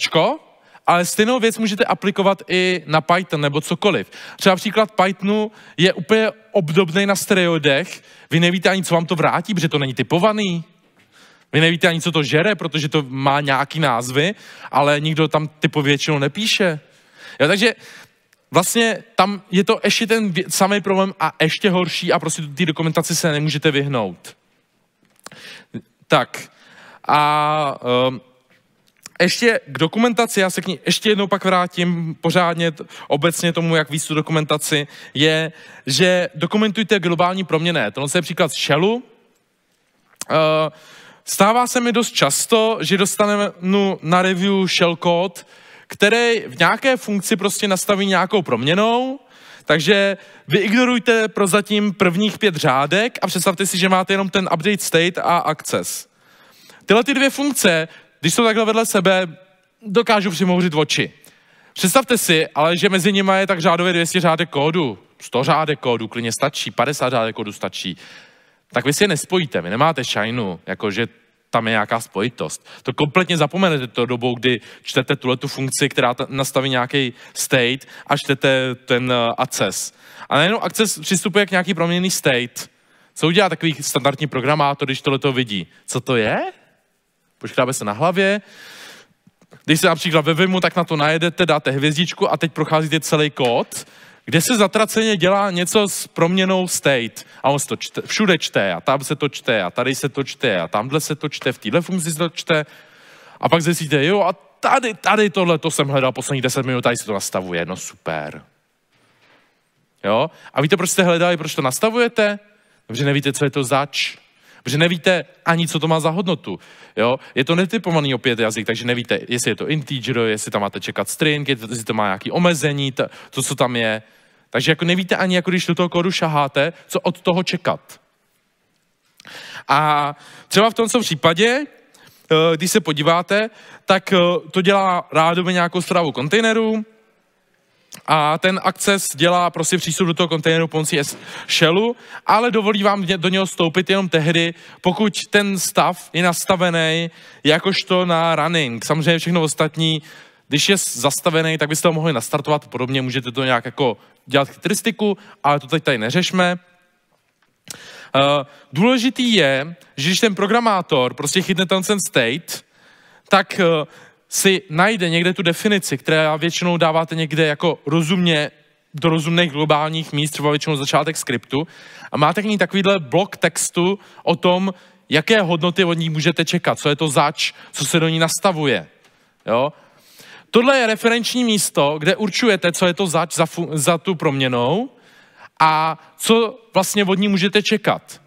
A: ale stejnou věc můžete aplikovat i na Python nebo cokoliv. Třeba příklad Pythonu je úplně obdobný na stereodech. Vy nevíte ani, co vám to vrátí, protože to není typovaný. Vy nevíte ani, co to žere, protože to má nějaký názvy, ale nikdo tam typo většinou nepíše. Jo, takže vlastně tam je to ještě ten samý problém a ještě horší a prostě ty dokumentaci se nemůžete vyhnout. Tak a um, ještě k dokumentaci, já se k ní ještě jednou pak vrátím pořádně obecně tomu, jak víc tu dokumentaci, je, že dokumentujte globální proměny. Tohle je příklad z Shellu. Eh, stává se mi dost často, že dostanu na review shell code, který v nějaké funkci prostě nastaví nějakou proměnou, takže vy ignorujte prozatím prvních pět řádek a představte si, že máte jenom ten update state a access. Tyhle ty dvě funkce když jsou takhle vedle sebe, dokážu přimouřit oči. Představte si, ale že mezi nimi je tak řádově 200 řádek kódu, 100 řádek kódu, klidně stačí, 50 řádek kódu stačí. Tak vy si je nespojíte, vy nemáte šajnu, jakože tam je nějaká spojitost. To kompletně zapomenete to dobou, kdy čtete tuhle tu funkci, která t- nastaví nějaký state a čtete ten uh, access. A najednou access přistupuje k nějaký proměný state. Co udělá takový standardní programátor, když tohle to vidí? Co to je? poškrábe se na hlavě, když se například ve Vimu, tak na to najedete, dáte hvězdičku a teď procházíte celý kód, kde se zatraceně dělá něco s proměnou state. A on se to čte, všude čte a tam se to čte a tady se to čte a tamhle se to čte, v téhle funkci se to čte. A pak zjistíte, jo a tady, tady tohle, to jsem hledal poslední 10 minut, tady se to nastavuje, no super. Jo? A víte, proč jste hledali, proč to nastavujete? Dobře, nevíte, co je to zač protože nevíte ani, co to má za hodnotu. Jo? Je to netypovaný opět jazyk, takže nevíte, jestli je to integer, jestli tam máte čekat string, jestli to má nějaké omezení, to, to, co tam je. Takže jako nevíte ani, jako když do toho kódu šaháte, co od toho čekat. A třeba v tomto případě, eh, když se podíváte, tak eh, to dělá rádoby nějakou stravu kontejnerů, a ten akces dělá prostě přístup do toho kontejneru pomocí shellu, ale dovolí vám do něho stoupit jenom tehdy, pokud ten stav je nastavený jakožto na running. Samozřejmě všechno ostatní, když je zastavený, tak byste ho mohli nastartovat podobně, můžete to nějak jako dělat chytristiku, ale to teď tady neřešme. Uh, důležitý je, že když ten programátor prostě chytne ten state, tak uh, si najde někde tu definici, která většinou dáváte někde jako rozumně do rozumných globálních míst, třeba většinou začátek skriptu, a máte k ní takovýhle blok textu o tom, jaké hodnoty od ní můžete čekat, co je to zač, co se do ní nastavuje. Jo? Tohle je referenční místo, kde určujete, co je to zač za, za tu proměnou a co vlastně od ní můžete čekat.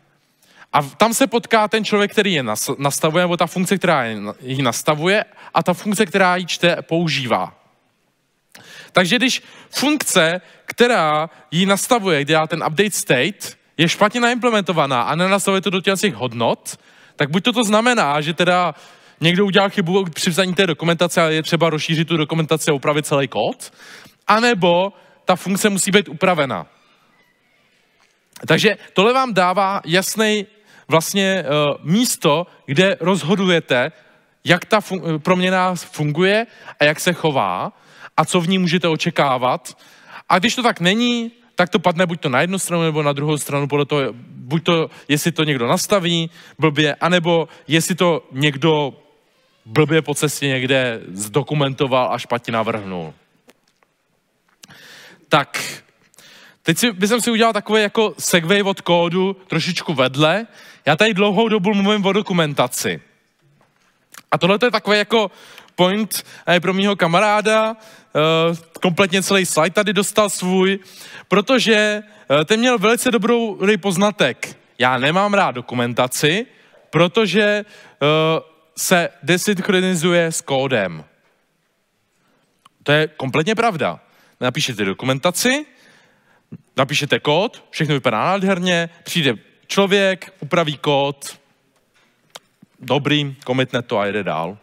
A: A tam se potká ten člověk, který je nastavuje, nebo ta funkce, která ji nastavuje, a ta funkce, která ji čte, používá. Takže když funkce, která ji nastavuje, dělá ten update state, je špatně naimplementovaná a nenastavuje to do těch hodnot, tak buď to, to znamená, že teda někdo udělal chybu při vzání té dokumentace a je třeba rozšířit tu dokumentaci a upravit celý kód, anebo ta funkce musí být upravena. Takže tohle vám dává jasný vlastně eh, místo, kde rozhodujete, jak ta fun- eh, proměna funguje a jak se chová a co v ní můžete očekávat. A když to tak není, tak to padne buď to na jednu stranu nebo na druhou stranu, podle toho, buď to, jestli to někdo nastaví blbě, anebo jestli to někdo blbě po cestě někde zdokumentoval a špatně navrhnul. Tak Teď si, bych si udělal takový jako segway od kódu trošičku vedle. Já tady dlouhou dobu mluvím o dokumentaci. A tohle je takový jako point je pro mýho kamaráda, eh, kompletně celý slide tady dostal svůj, protože eh, ten měl velice dobrou poznatek. Já nemám rád dokumentaci, protože eh, se desynchronizuje s kódem. To je kompletně pravda. Napíšete dokumentaci, Napíšete kód, všechno vypadá nádherně, přijde člověk, upraví kód, dobrý, komitne to a jede dál.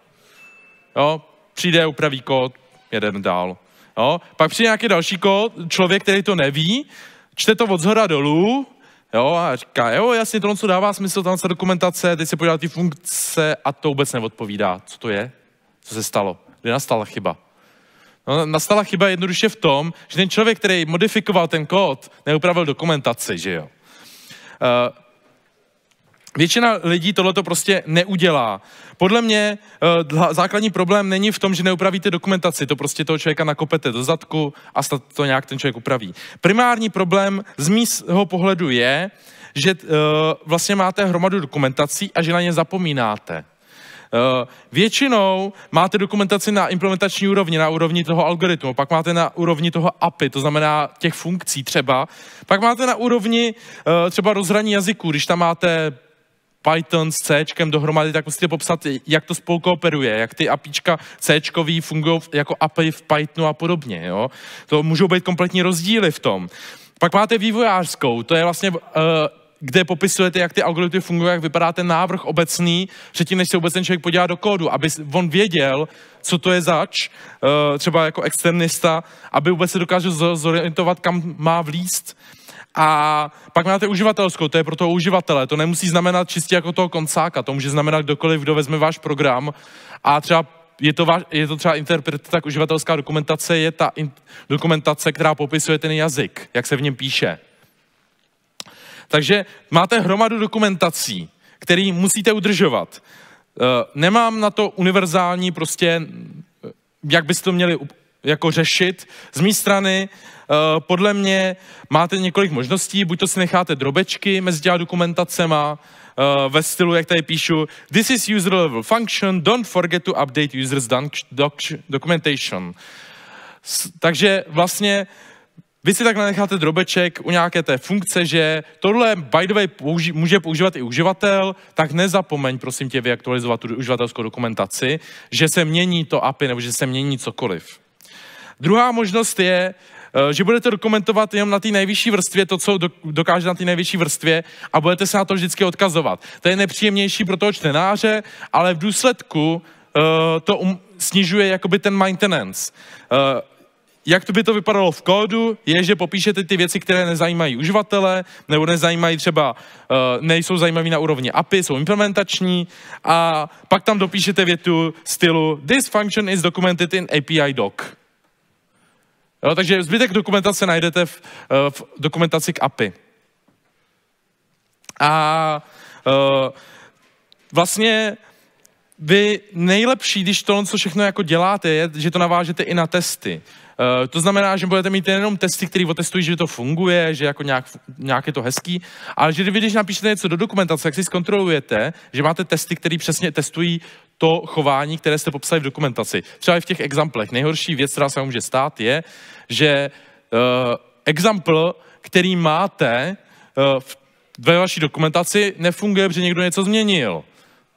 A: Jo, přijde, upraví kód, jedeme dál. Jo, pak přijde nějaký další kód, člověk, který to neví, čte to od zhora dolů, jo, a říká, jo, jasně, tohle co dává smysl, tam se dokumentace, teď se podívá ty funkce a to vůbec neodpovídá. Co to je? Co se stalo? Kde nastala chyba? No, nastala chyba jednoduše v tom, že ten člověk, který modifikoval ten kód, neupravil dokumentaci, že jo. Uh, Většina lidí tohle to prostě neudělá. Podle mě eh, základní problém není v tom, že neupravíte dokumentaci, to prostě toho člověka nakopete do zadku a snad to nějak ten člověk upraví. Primární problém z mýho pohledu je, že eh, vlastně máte hromadu dokumentací a že na ně zapomínáte. Eh, většinou máte dokumentaci na implementační úrovni, na úrovni toho algoritmu, pak máte na úrovni toho API, to znamená těch funkcí třeba, pak máte na úrovni eh, třeba rozhraní jazyků, když tam máte Python s C dohromady, tak musíte popsat, jak to spolu kooperuje, jak ty APIčka C fungují jako API v Pythonu a podobně. Jo? To můžou být kompletní rozdíly v tom. Pak máte vývojářskou, to je vlastně uh, kde popisujete, jak ty algoritmy fungují, jak vypadá ten návrh obecný, předtím, než se vůbec ten člověk podívá do kódu, aby on věděl, co to je zač, eh, třeba jako externista, aby vůbec se dokázal zorientovat, kam má vlíst. A pak máte uživatelskou, to je pro toho uživatele. To nemusí znamenat čistě jako toho koncáka, to může znamenat kdokoliv, kdo vezme váš program a třeba je to, váš, je to třeba interpret, tak uživatelská dokumentace je ta in, dokumentace, která popisuje ten jazyk, jak se v něm píše. Takže máte hromadu dokumentací, který musíte udržovat. Eh, nemám na to univerzální prostě, eh, jak byste to měli jako řešit. Z mé strany, eh, podle mě, máte několik možností, buď to si necháte drobečky mezi těma dokumentacema, uh, ve stylu, jak tady píšu, this is user level function, don't forget to update users doc documentation. S, takže vlastně vy si takhle necháte drobeček u nějaké té funkce, že tohle by the way použi- může používat i uživatel, tak nezapomeň, prosím tě, vyaktualizovat tu uživatelskou dokumentaci, že se mění to API nebo že se mění cokoliv. Druhá možnost je, eh, že budete dokumentovat jenom na té nejvyšší vrstvě to, co dokáže na té nejvyšší vrstvě a budete se na to vždycky odkazovat. To je nepříjemnější pro toho čtenáře, ale v důsledku eh, to um, snižuje jakoby ten maintenance. Uh, jak to by to vypadalo v kódu, je, že popíšete ty věci, které nezajímají uživatele, nebo nezajímají třeba, eh, nejsou zajímavé na úrovni API, jsou implementační a pak tam dopíšete větu stylu This function is documented in API doc. Jo, takže zbytek dokumentace najdete v, eh, v dokumentaci k API. A eh, vlastně vy nejlepší, když to, co všechno jako děláte, je, že to navážete i na testy. Uh, to znamená, že budete mít jenom testy, které otestují, že to funguje, že jako nějak, nějak je to hezký, ale že když napíšete něco do dokumentace, jak si zkontrolujete, že máte testy, které přesně testují to chování, které jste popsali v dokumentaci. Třeba i v těch exemplech. Nejhorší věc, která se může stát, je, že uh, example, který máte uh, v, ve vaší dokumentaci, nefunguje, protože někdo něco změnil.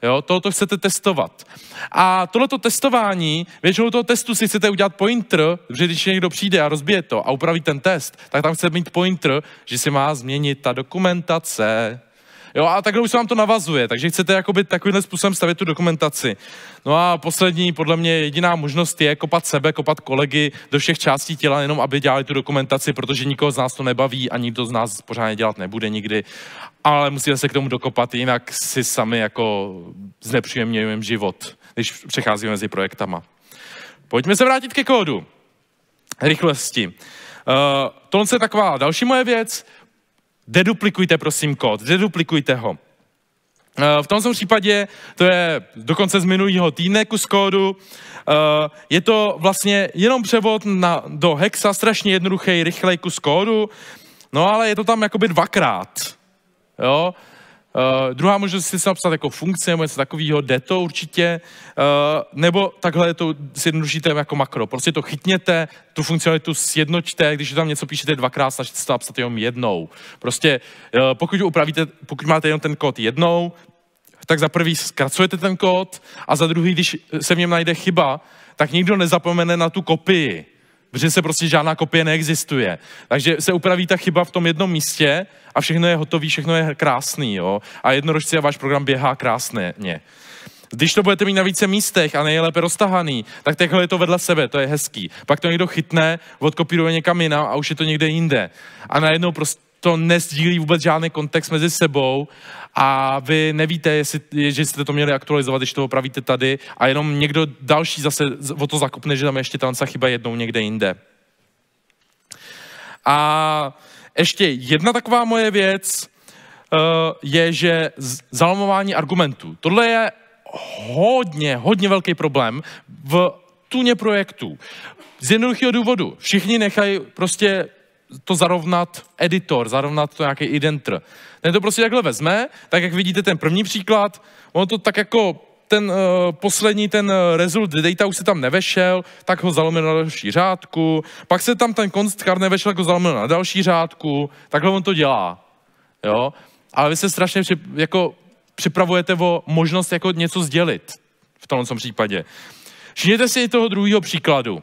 A: Jo, tohoto chcete testovat. A tohleto testování, většinou toho testu si chcete udělat pointer, že když někdo přijde a rozbije to a upraví ten test, tak tam chcete mít pointer, že si má změnit ta dokumentace, Jo, a takhle už se vám to navazuje, takže chcete jakoby takovýmhle způsobem stavět tu dokumentaci. No a poslední, podle mě jediná možnost je kopat sebe, kopat kolegy do všech částí těla, jenom aby dělali tu dokumentaci, protože nikoho z nás to nebaví a nikdo z nás pořádně dělat nebude nikdy. Ale musíte se k tomu dokopat, jinak si sami jako znepříjemňujeme život, když přecházíme mezi projektama. Pojďme se vrátit ke kódu. Rychlosti. Uh, tohle je taková další moje věc. Deduplikujte prosím kód, deduplikujte ho. Eh, v tom případě, to je dokonce z minulého týdne kus kódu, eh, je to vlastně jenom převod na, do hexa, strašně jednoduchý, rychlej kus kódu, no ale je to tam jakoby dvakrát. Jo? Uh, druhá možnost je si napsat jako funkce nebo něco takového, jde to určitě, uh, nebo takhle to zjednodušíte jako makro. Prostě to chytněte, tu funkcionalitu sjednočte, když tam něco píšete dvakrát, snažíte se to napsat jenom jednou. Prostě uh, pokud upravíte, pokud máte jenom ten kód jednou, tak za prvý zkracujete ten kód a za druhý, když se v něm najde chyba, tak nikdo nezapomene na tu kopii protože se prostě žádná kopie neexistuje. Takže se upraví ta chyba v tom jednom místě a všechno je hotový, všechno je krásný, jo. A jednorožci a váš program běhá krásně. Když to budete mít na více místech a nejlépe roztahaný, tak takhle je to vedle sebe, to je hezký. Pak to někdo chytne, odkopíruje někam jinam a už je to někde jinde. A najednou prostě to nezdílí vůbec žádný kontext mezi sebou a vy nevíte, jestli, že jste to měli aktualizovat, když to opravíte tady a jenom někdo další zase o to zakopne, že tam ještě tanca chyba jednou někde jinde. A ještě jedna taková moje věc eh, je, že zalamování argumentů. Tohle je hodně, hodně velký problém v tuně projektů. Z jednoduchého důvodu. Všichni nechají prostě to zarovnat editor, zarovnat to nějaký identr. Ten to prostě takhle vezme, tak jak vidíte ten první příklad, ono to tak jako ten uh, poslední, ten uh, result data už se tam nevešel, tak ho zalomil na další řádku, pak se tam ten const card nevešel, tak ho zalomil na další řádku, takhle on to dělá. Jo? Ale vy se strašně při, jako, připravujete o možnost jako něco sdělit v tomto případě. Všimněte si i toho druhého příkladu.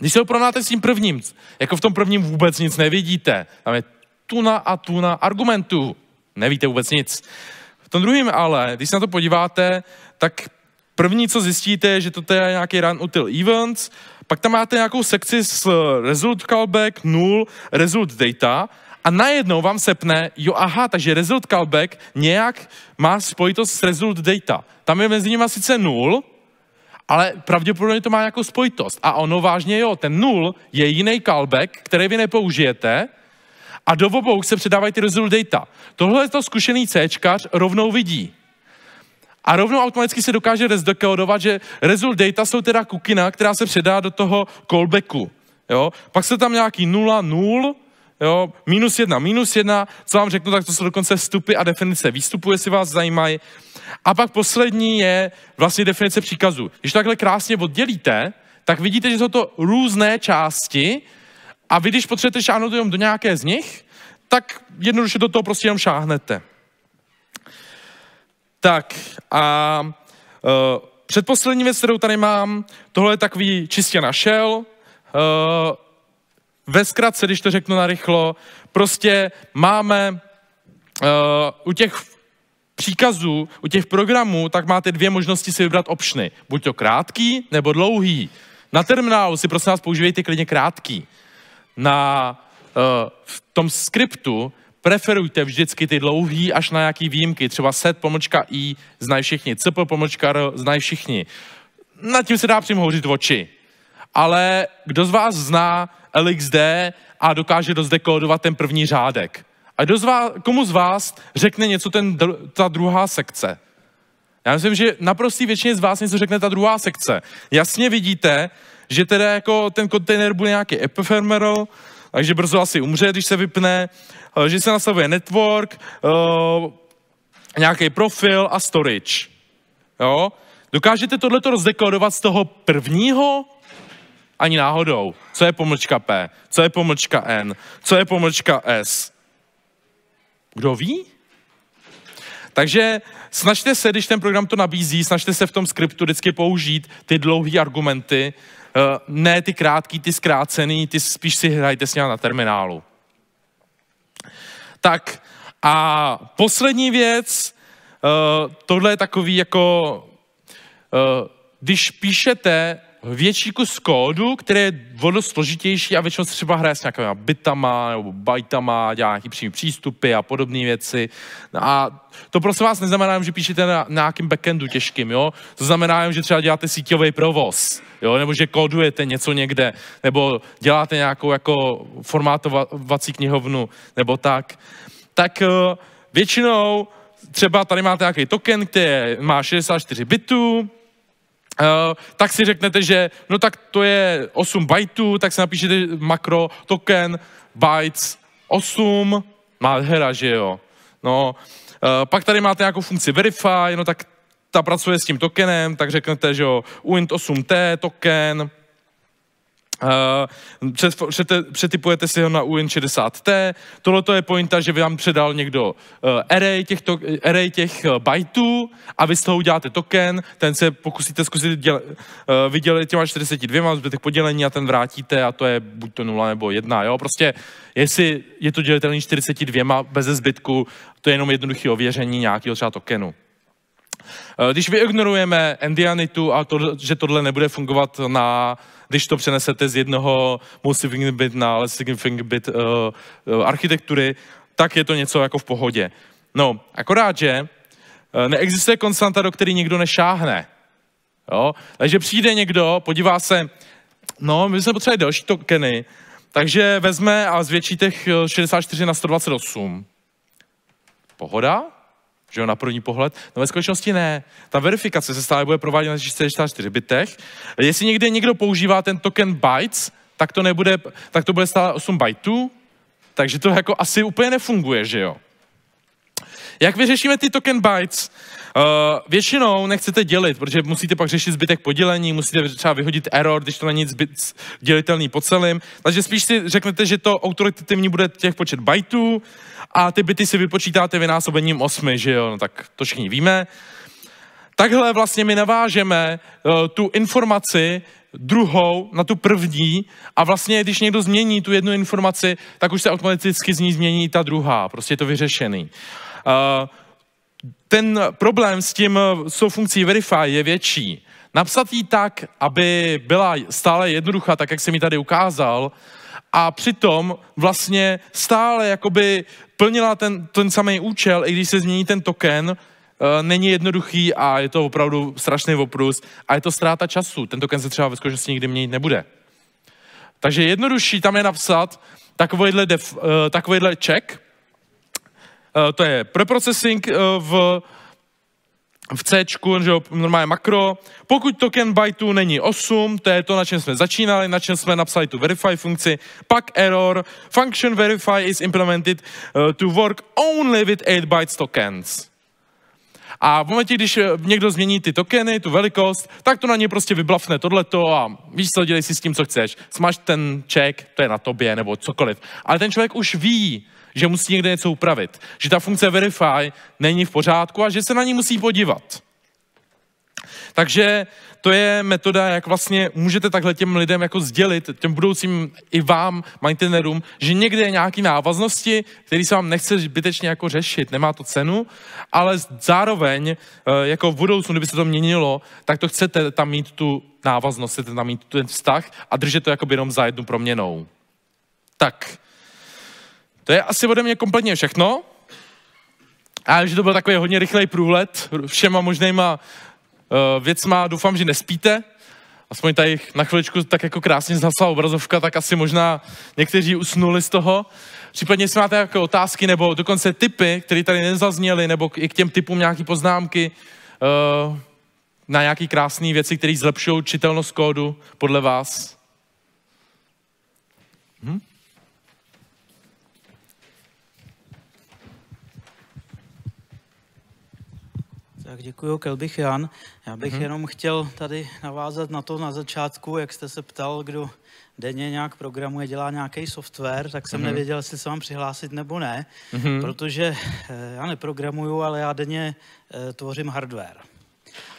A: Když se porovnáte s tím prvním, jako v tom prvním vůbec nic nevidíte. Tam je tuna a tuna argumentů. Nevíte vůbec nic. V tom druhém ale, když se na to podíváte, tak první, co zjistíte, je, že to je nějaký run util events, pak tam máte nějakou sekci s eh, result callback, null, result data a najednou vám sepne, jo aha, takže result callback nějak má spojitost s result data. Tam je mezi nimi sice null, ale pravděpodobně to má nějakou spojitost. A ono vážně jo, ten nul je jiný callback, který vy nepoužijete, a do obou se předávají ty result data. Tohle to zkušený C rovnou vidí. A rovnou automaticky se dokáže rezdokodovat, že result data jsou teda kukina, která se předá do toho callbacku. Jo? Pak se tam nějaký 0, 0, jo? minus 1, minus 1, co vám řeknu, tak to jsou dokonce vstupy a definice výstupu, jestli vás zajímají. A pak poslední je vlastně definice příkazu. Když takhle krásně oddělíte, tak vidíte, že jsou to různé části a vy, když potřebujete šáhnout jenom do nějaké z nich, tak jednoduše do toho prostě jenom šáhnete. Tak a uh, předposlední věc, kterou tady mám, tohle je takový čistě našel. Uh, e, ve zkratce, když to řeknu narychlo, prostě máme uh, u těch příkazů, u těch programů, tak máte dvě možnosti si vybrat optiony. Buď to krátký, nebo dlouhý. Na terminálu si prosím vás používejte klidně krátký. Na, uh, v tom skriptu preferujte vždycky ty dlouhý až na nějaký výjimky. Třeba set pomlčka i znají všichni, cp pomlčka r znají všichni. Nad tím se dá přimhouřit oči. Ale kdo z vás zná LXD a dokáže dost dekodovat ten první řádek? A kdo z vás, komu z vás řekne něco ten, ta druhá sekce? Já myslím, že naprostý většině z vás něco řekne ta druhá sekce. Jasně vidíte, že teda jako ten kontejner bude nějaký epifermeral, takže brzo asi umře, když se vypne, eh, že se nastavuje network, eh, nějaký profil a storage. Jo? Dokážete tohleto rozdekodovat z toho prvního? Ani náhodou. Co je pomlčka P? Co je pomlčka N? Co je pomlčka S? Kdo ví? Takže snažte se, když ten program to nabízí, snažte se v tom skriptu vždycky použít ty dlouhé argumenty, eh, ne ty krátký, ty zkrácený, ty spíš si hrajte s na terminálu. Tak a poslední věc, eh, tohle je takový jako, eh, když píšete větší kus kódu, který je vodu složitější a většinou se třeba hraje s nějakými bitama nebo bajtama, dělá nějaký přímý přístupy a podobné věci. A to prosím vás neznamená, že píšete na, na nějakým backendu těžkým, jo? To znamená, že třeba děláte síťový provoz, jo? Nebo že kódujete něco někde, nebo děláte nějakou jako formátovací knihovnu, nebo tak. Tak eh, většinou třeba tady máte nějaký token, který má 64 bitů, Eh, tak si řeknete, že no tak to je 8 bajtů, tak si napíšete makro token bytes 8, má hra, že jo. No, uh, pak tady máte nějakou funkci verify, no tak ta pracuje s tím tokenem, tak řeknete, že jo, uint 8t token, Uh, před, přetypujete si ho na UN60T. Tohle je pointa, že vám předal někdo uh, array, těch to, array těch uh, byteů a vy z toho uděláte token, ten se pokusíte zkusit uh, vydělit těma 42, zbytek podělení a ten vrátíte a to je buď to 0 nebo 1. Jo? Prostě jestli je to dělitelný 42 bez zbytku, to je jenom jednoduché ověření nějakého třeba tokenu. Eh, když vyignorujeme endianitu a to, že tohle nebude fungovat na, když to přenesete z jednoho multisignificant bit na less significant bit uh, uh, architektury, tak je to něco jako v pohodě. No, akorát, že neexistuje konstanta, do který nikdo nešáhne. Jo? Takže přijde někdo, podívá se, no, my jsme potřebovali další tokeny, takže vezme a zvětší těch 64 na 128. Pohoda? že jo, na první pohled. No ve skutečnosti ne. Ta verifikace se stále bude provádět na 64 bitech. Jestli někde někdo používá ten token bytes, tak to, nebude, tak to bude stále 8 bytů, takže to jako asi úplně nefunguje, že jo. Jak vyřešíme ty token bytes? Uh, většinou nechcete dělit, protože musíte pak řešit zbytek podělení, musíte třeba vyhodit error, když to není zbyt dělitelný po celém. Takže spíš si řeknete, že to autoritativní bude těch počet bytů, a ty byty si vypočítáte vynásobením 8, že jo, no tak to všichni víme. Takhle vlastně my navážeme uh, tu informaci druhou na tu první a vlastně, když někdo změní tu jednu informaci, tak už se automaticky z ní změní ta druhá. Prostě je to vyřešený. Uh, ten problém s tím co eh, funkcí verify je větší. Napsat ji tak, aby byla stále jednoduchá, tak jak jsem mi tady ukázal, a přitom vlastně stále jakoby plnila ten, ten samý účel, i když se změní ten token, eh, není jednoduchý a je to opravdu strašný oprus a je to ztráta času. Ten token se třeba ve skutečnosti nikdy měnit nebude. Takže jednodušší tam je napsat takovýhle, def, eh, takovýhle check, eh, to je preprocessing v v C, že jo, normálně makro. Pokud token bytu není 8, to je to, na čem jsme začínali, na čem jsme napsali tu verify funkci, pak error, function verify is implemented eh, to work only with 8 bytes tokens. A v momentě, když eh, někdo změní ty tokeny, tu velikost, tak to na ně prostě vyblafne tohleto a víš co, dělej si s tím, co chceš. Smaž ten check, to je na tobě, nebo cokoliv. Ale ten člověk už ví, že musí někde něco upravit, že ta funkce verify není v pořádku a že se na ní musí podívat. Takže to je metoda, jak vlastně můžete takhle těm lidem jako sdělit, těm budoucím i vám, maintainerům, že někde je nějaký návaznosti, který se vám nechce zbytečně jako řešit, nemá to cenu, ale zároveň eh, jako v budoucnu, kdyby se to měnilo, tak to chcete tam mít tu návaznost, chcete tam mít ten vztah a držet to jako jenom za jednu proměnou. Tak, to je asi ode mě kompletně všechno. A že to byl takový hodně rychlej průhled všema možnýma uh, věcma. Doufám, že nespíte. Aspoň tady na chviličku tak jako krásně zhasla obrazovka, tak asi možná někteří usnuli z toho. Případně jestli máte nějaké otázky nebo dokonce typy, které tady nezazněly, nebo i k těm typům nějaké poznámky uh, na nějaké krásné věci, které zlepšují čitelnost kódu podle vás. Hm?
B: Tak děkuji, bych Jan. Já bych hmm. jenom chtěl tady navázat na to na začátku, jak jste se ptal, kdo denně nějak programuje, dělá nějaký software, tak jsem mm-hmm. nevěděl, jestli se vám přihlásit nebo ne, mm-hmm. protože eh, já neprogramuju, ale já denně eh, tvořím hardware.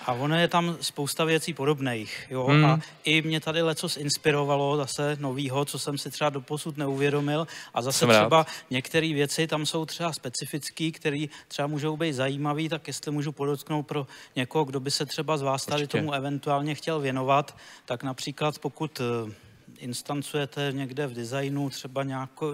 B: A ono je tam spousta věcí podobných. Jo? Hmm. A i mě tady leco inspirovalo zase novýho, co jsem si třeba doposud neuvědomil. A zase jsem třeba některé věci tam jsou třeba specifické, které třeba můžou být zajímavé, tak jestli můžu podotknout pro někoho, kdo by se třeba z vás tady Určitě. tomu eventuálně chtěl věnovat, tak například pokud eh, instancujete někde v designu třeba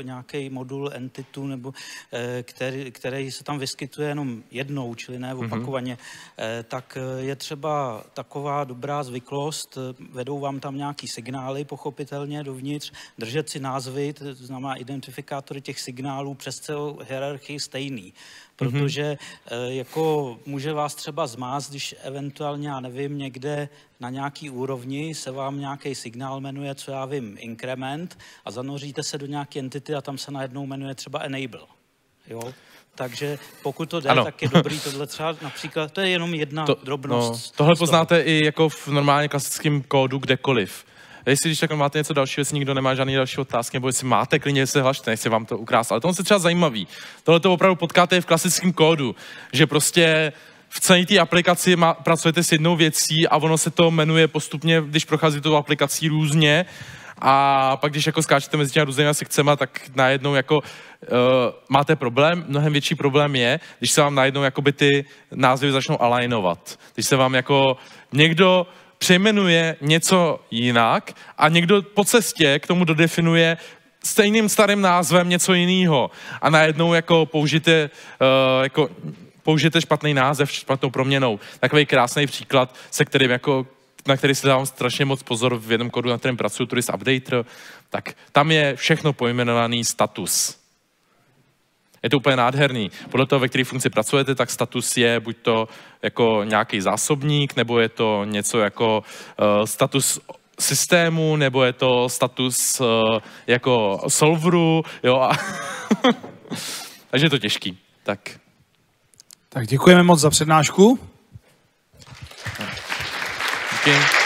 B: nějaký modul, entitu, nebo eh, který, který se tam vyskytuje jenom jednou, čili ne mhm. opakovaně, mm-hmm. tak eh, je třeba taková dobrá zvyklost, vedou vám tam nějaký signály, pochopitelně, dovnitř, držet si názvy, to znamená identifikátory těch signálů přes celou hierarchii stejný mhm. protože mm-hmm. jako může vás třeba zmást, když eventuálně, já nevím, někde na nějaký úrovni se vám nějaký signál jmenuje, co já vím, increment, a zanoříte se do nějaké entity a tam se najednou jmenuje třeba enable. Jo? Takže pokud to jde, ano. tak je dobrý tohle třeba například, to je jenom jedna to, drobnost. No, tohle poznáte
A: i jako v normálně klasickém kódu kdekoliv. Jestli když tak máte něco dalšího, jestli nikdo nemá žádný další otázky, nebo jestli máte, klidně se hlašte, nechci vám to ukrást. Ale to se třeba zajímavý. Tohle to opravdu potkáte i v klasickém kódu, že prostě v celé té aplikaci má, pracujete s jednou věcí a ono se to jmenuje postupně, když prochází tu aplikací různě a pak když jako skáčete mezi těmi různými sekcemi, tak najednou jako uh, máte problém, mnohem větší problém je, když se vám najednou jakoby ty názvy začnou alignovat. Když se vám jako někdo přejmenuje něco jinak a někdo po cestě k tomu dodefinuje stejným starým názvem něco jiného. A najednou jako použijete uh, jako použijete špatný název špatnou proměnou. Takový krásný příklad, se kterým jako na který si dávám strašně moc pozor v jednom kodu, na kterém pracuji, turist Updater, tak tam je všechno pojmenovaný status. Je to úplně nádherný. Podle toho, ve které funkci pracujete, tak status je buď to jako nějaký zásobník, nebo je to něco jako uh, status systému, nebo je to status uh, jako solveru, jo. A Takže je to těžký. Tak.
B: Tak děkujeme moc za přednášku. Díky.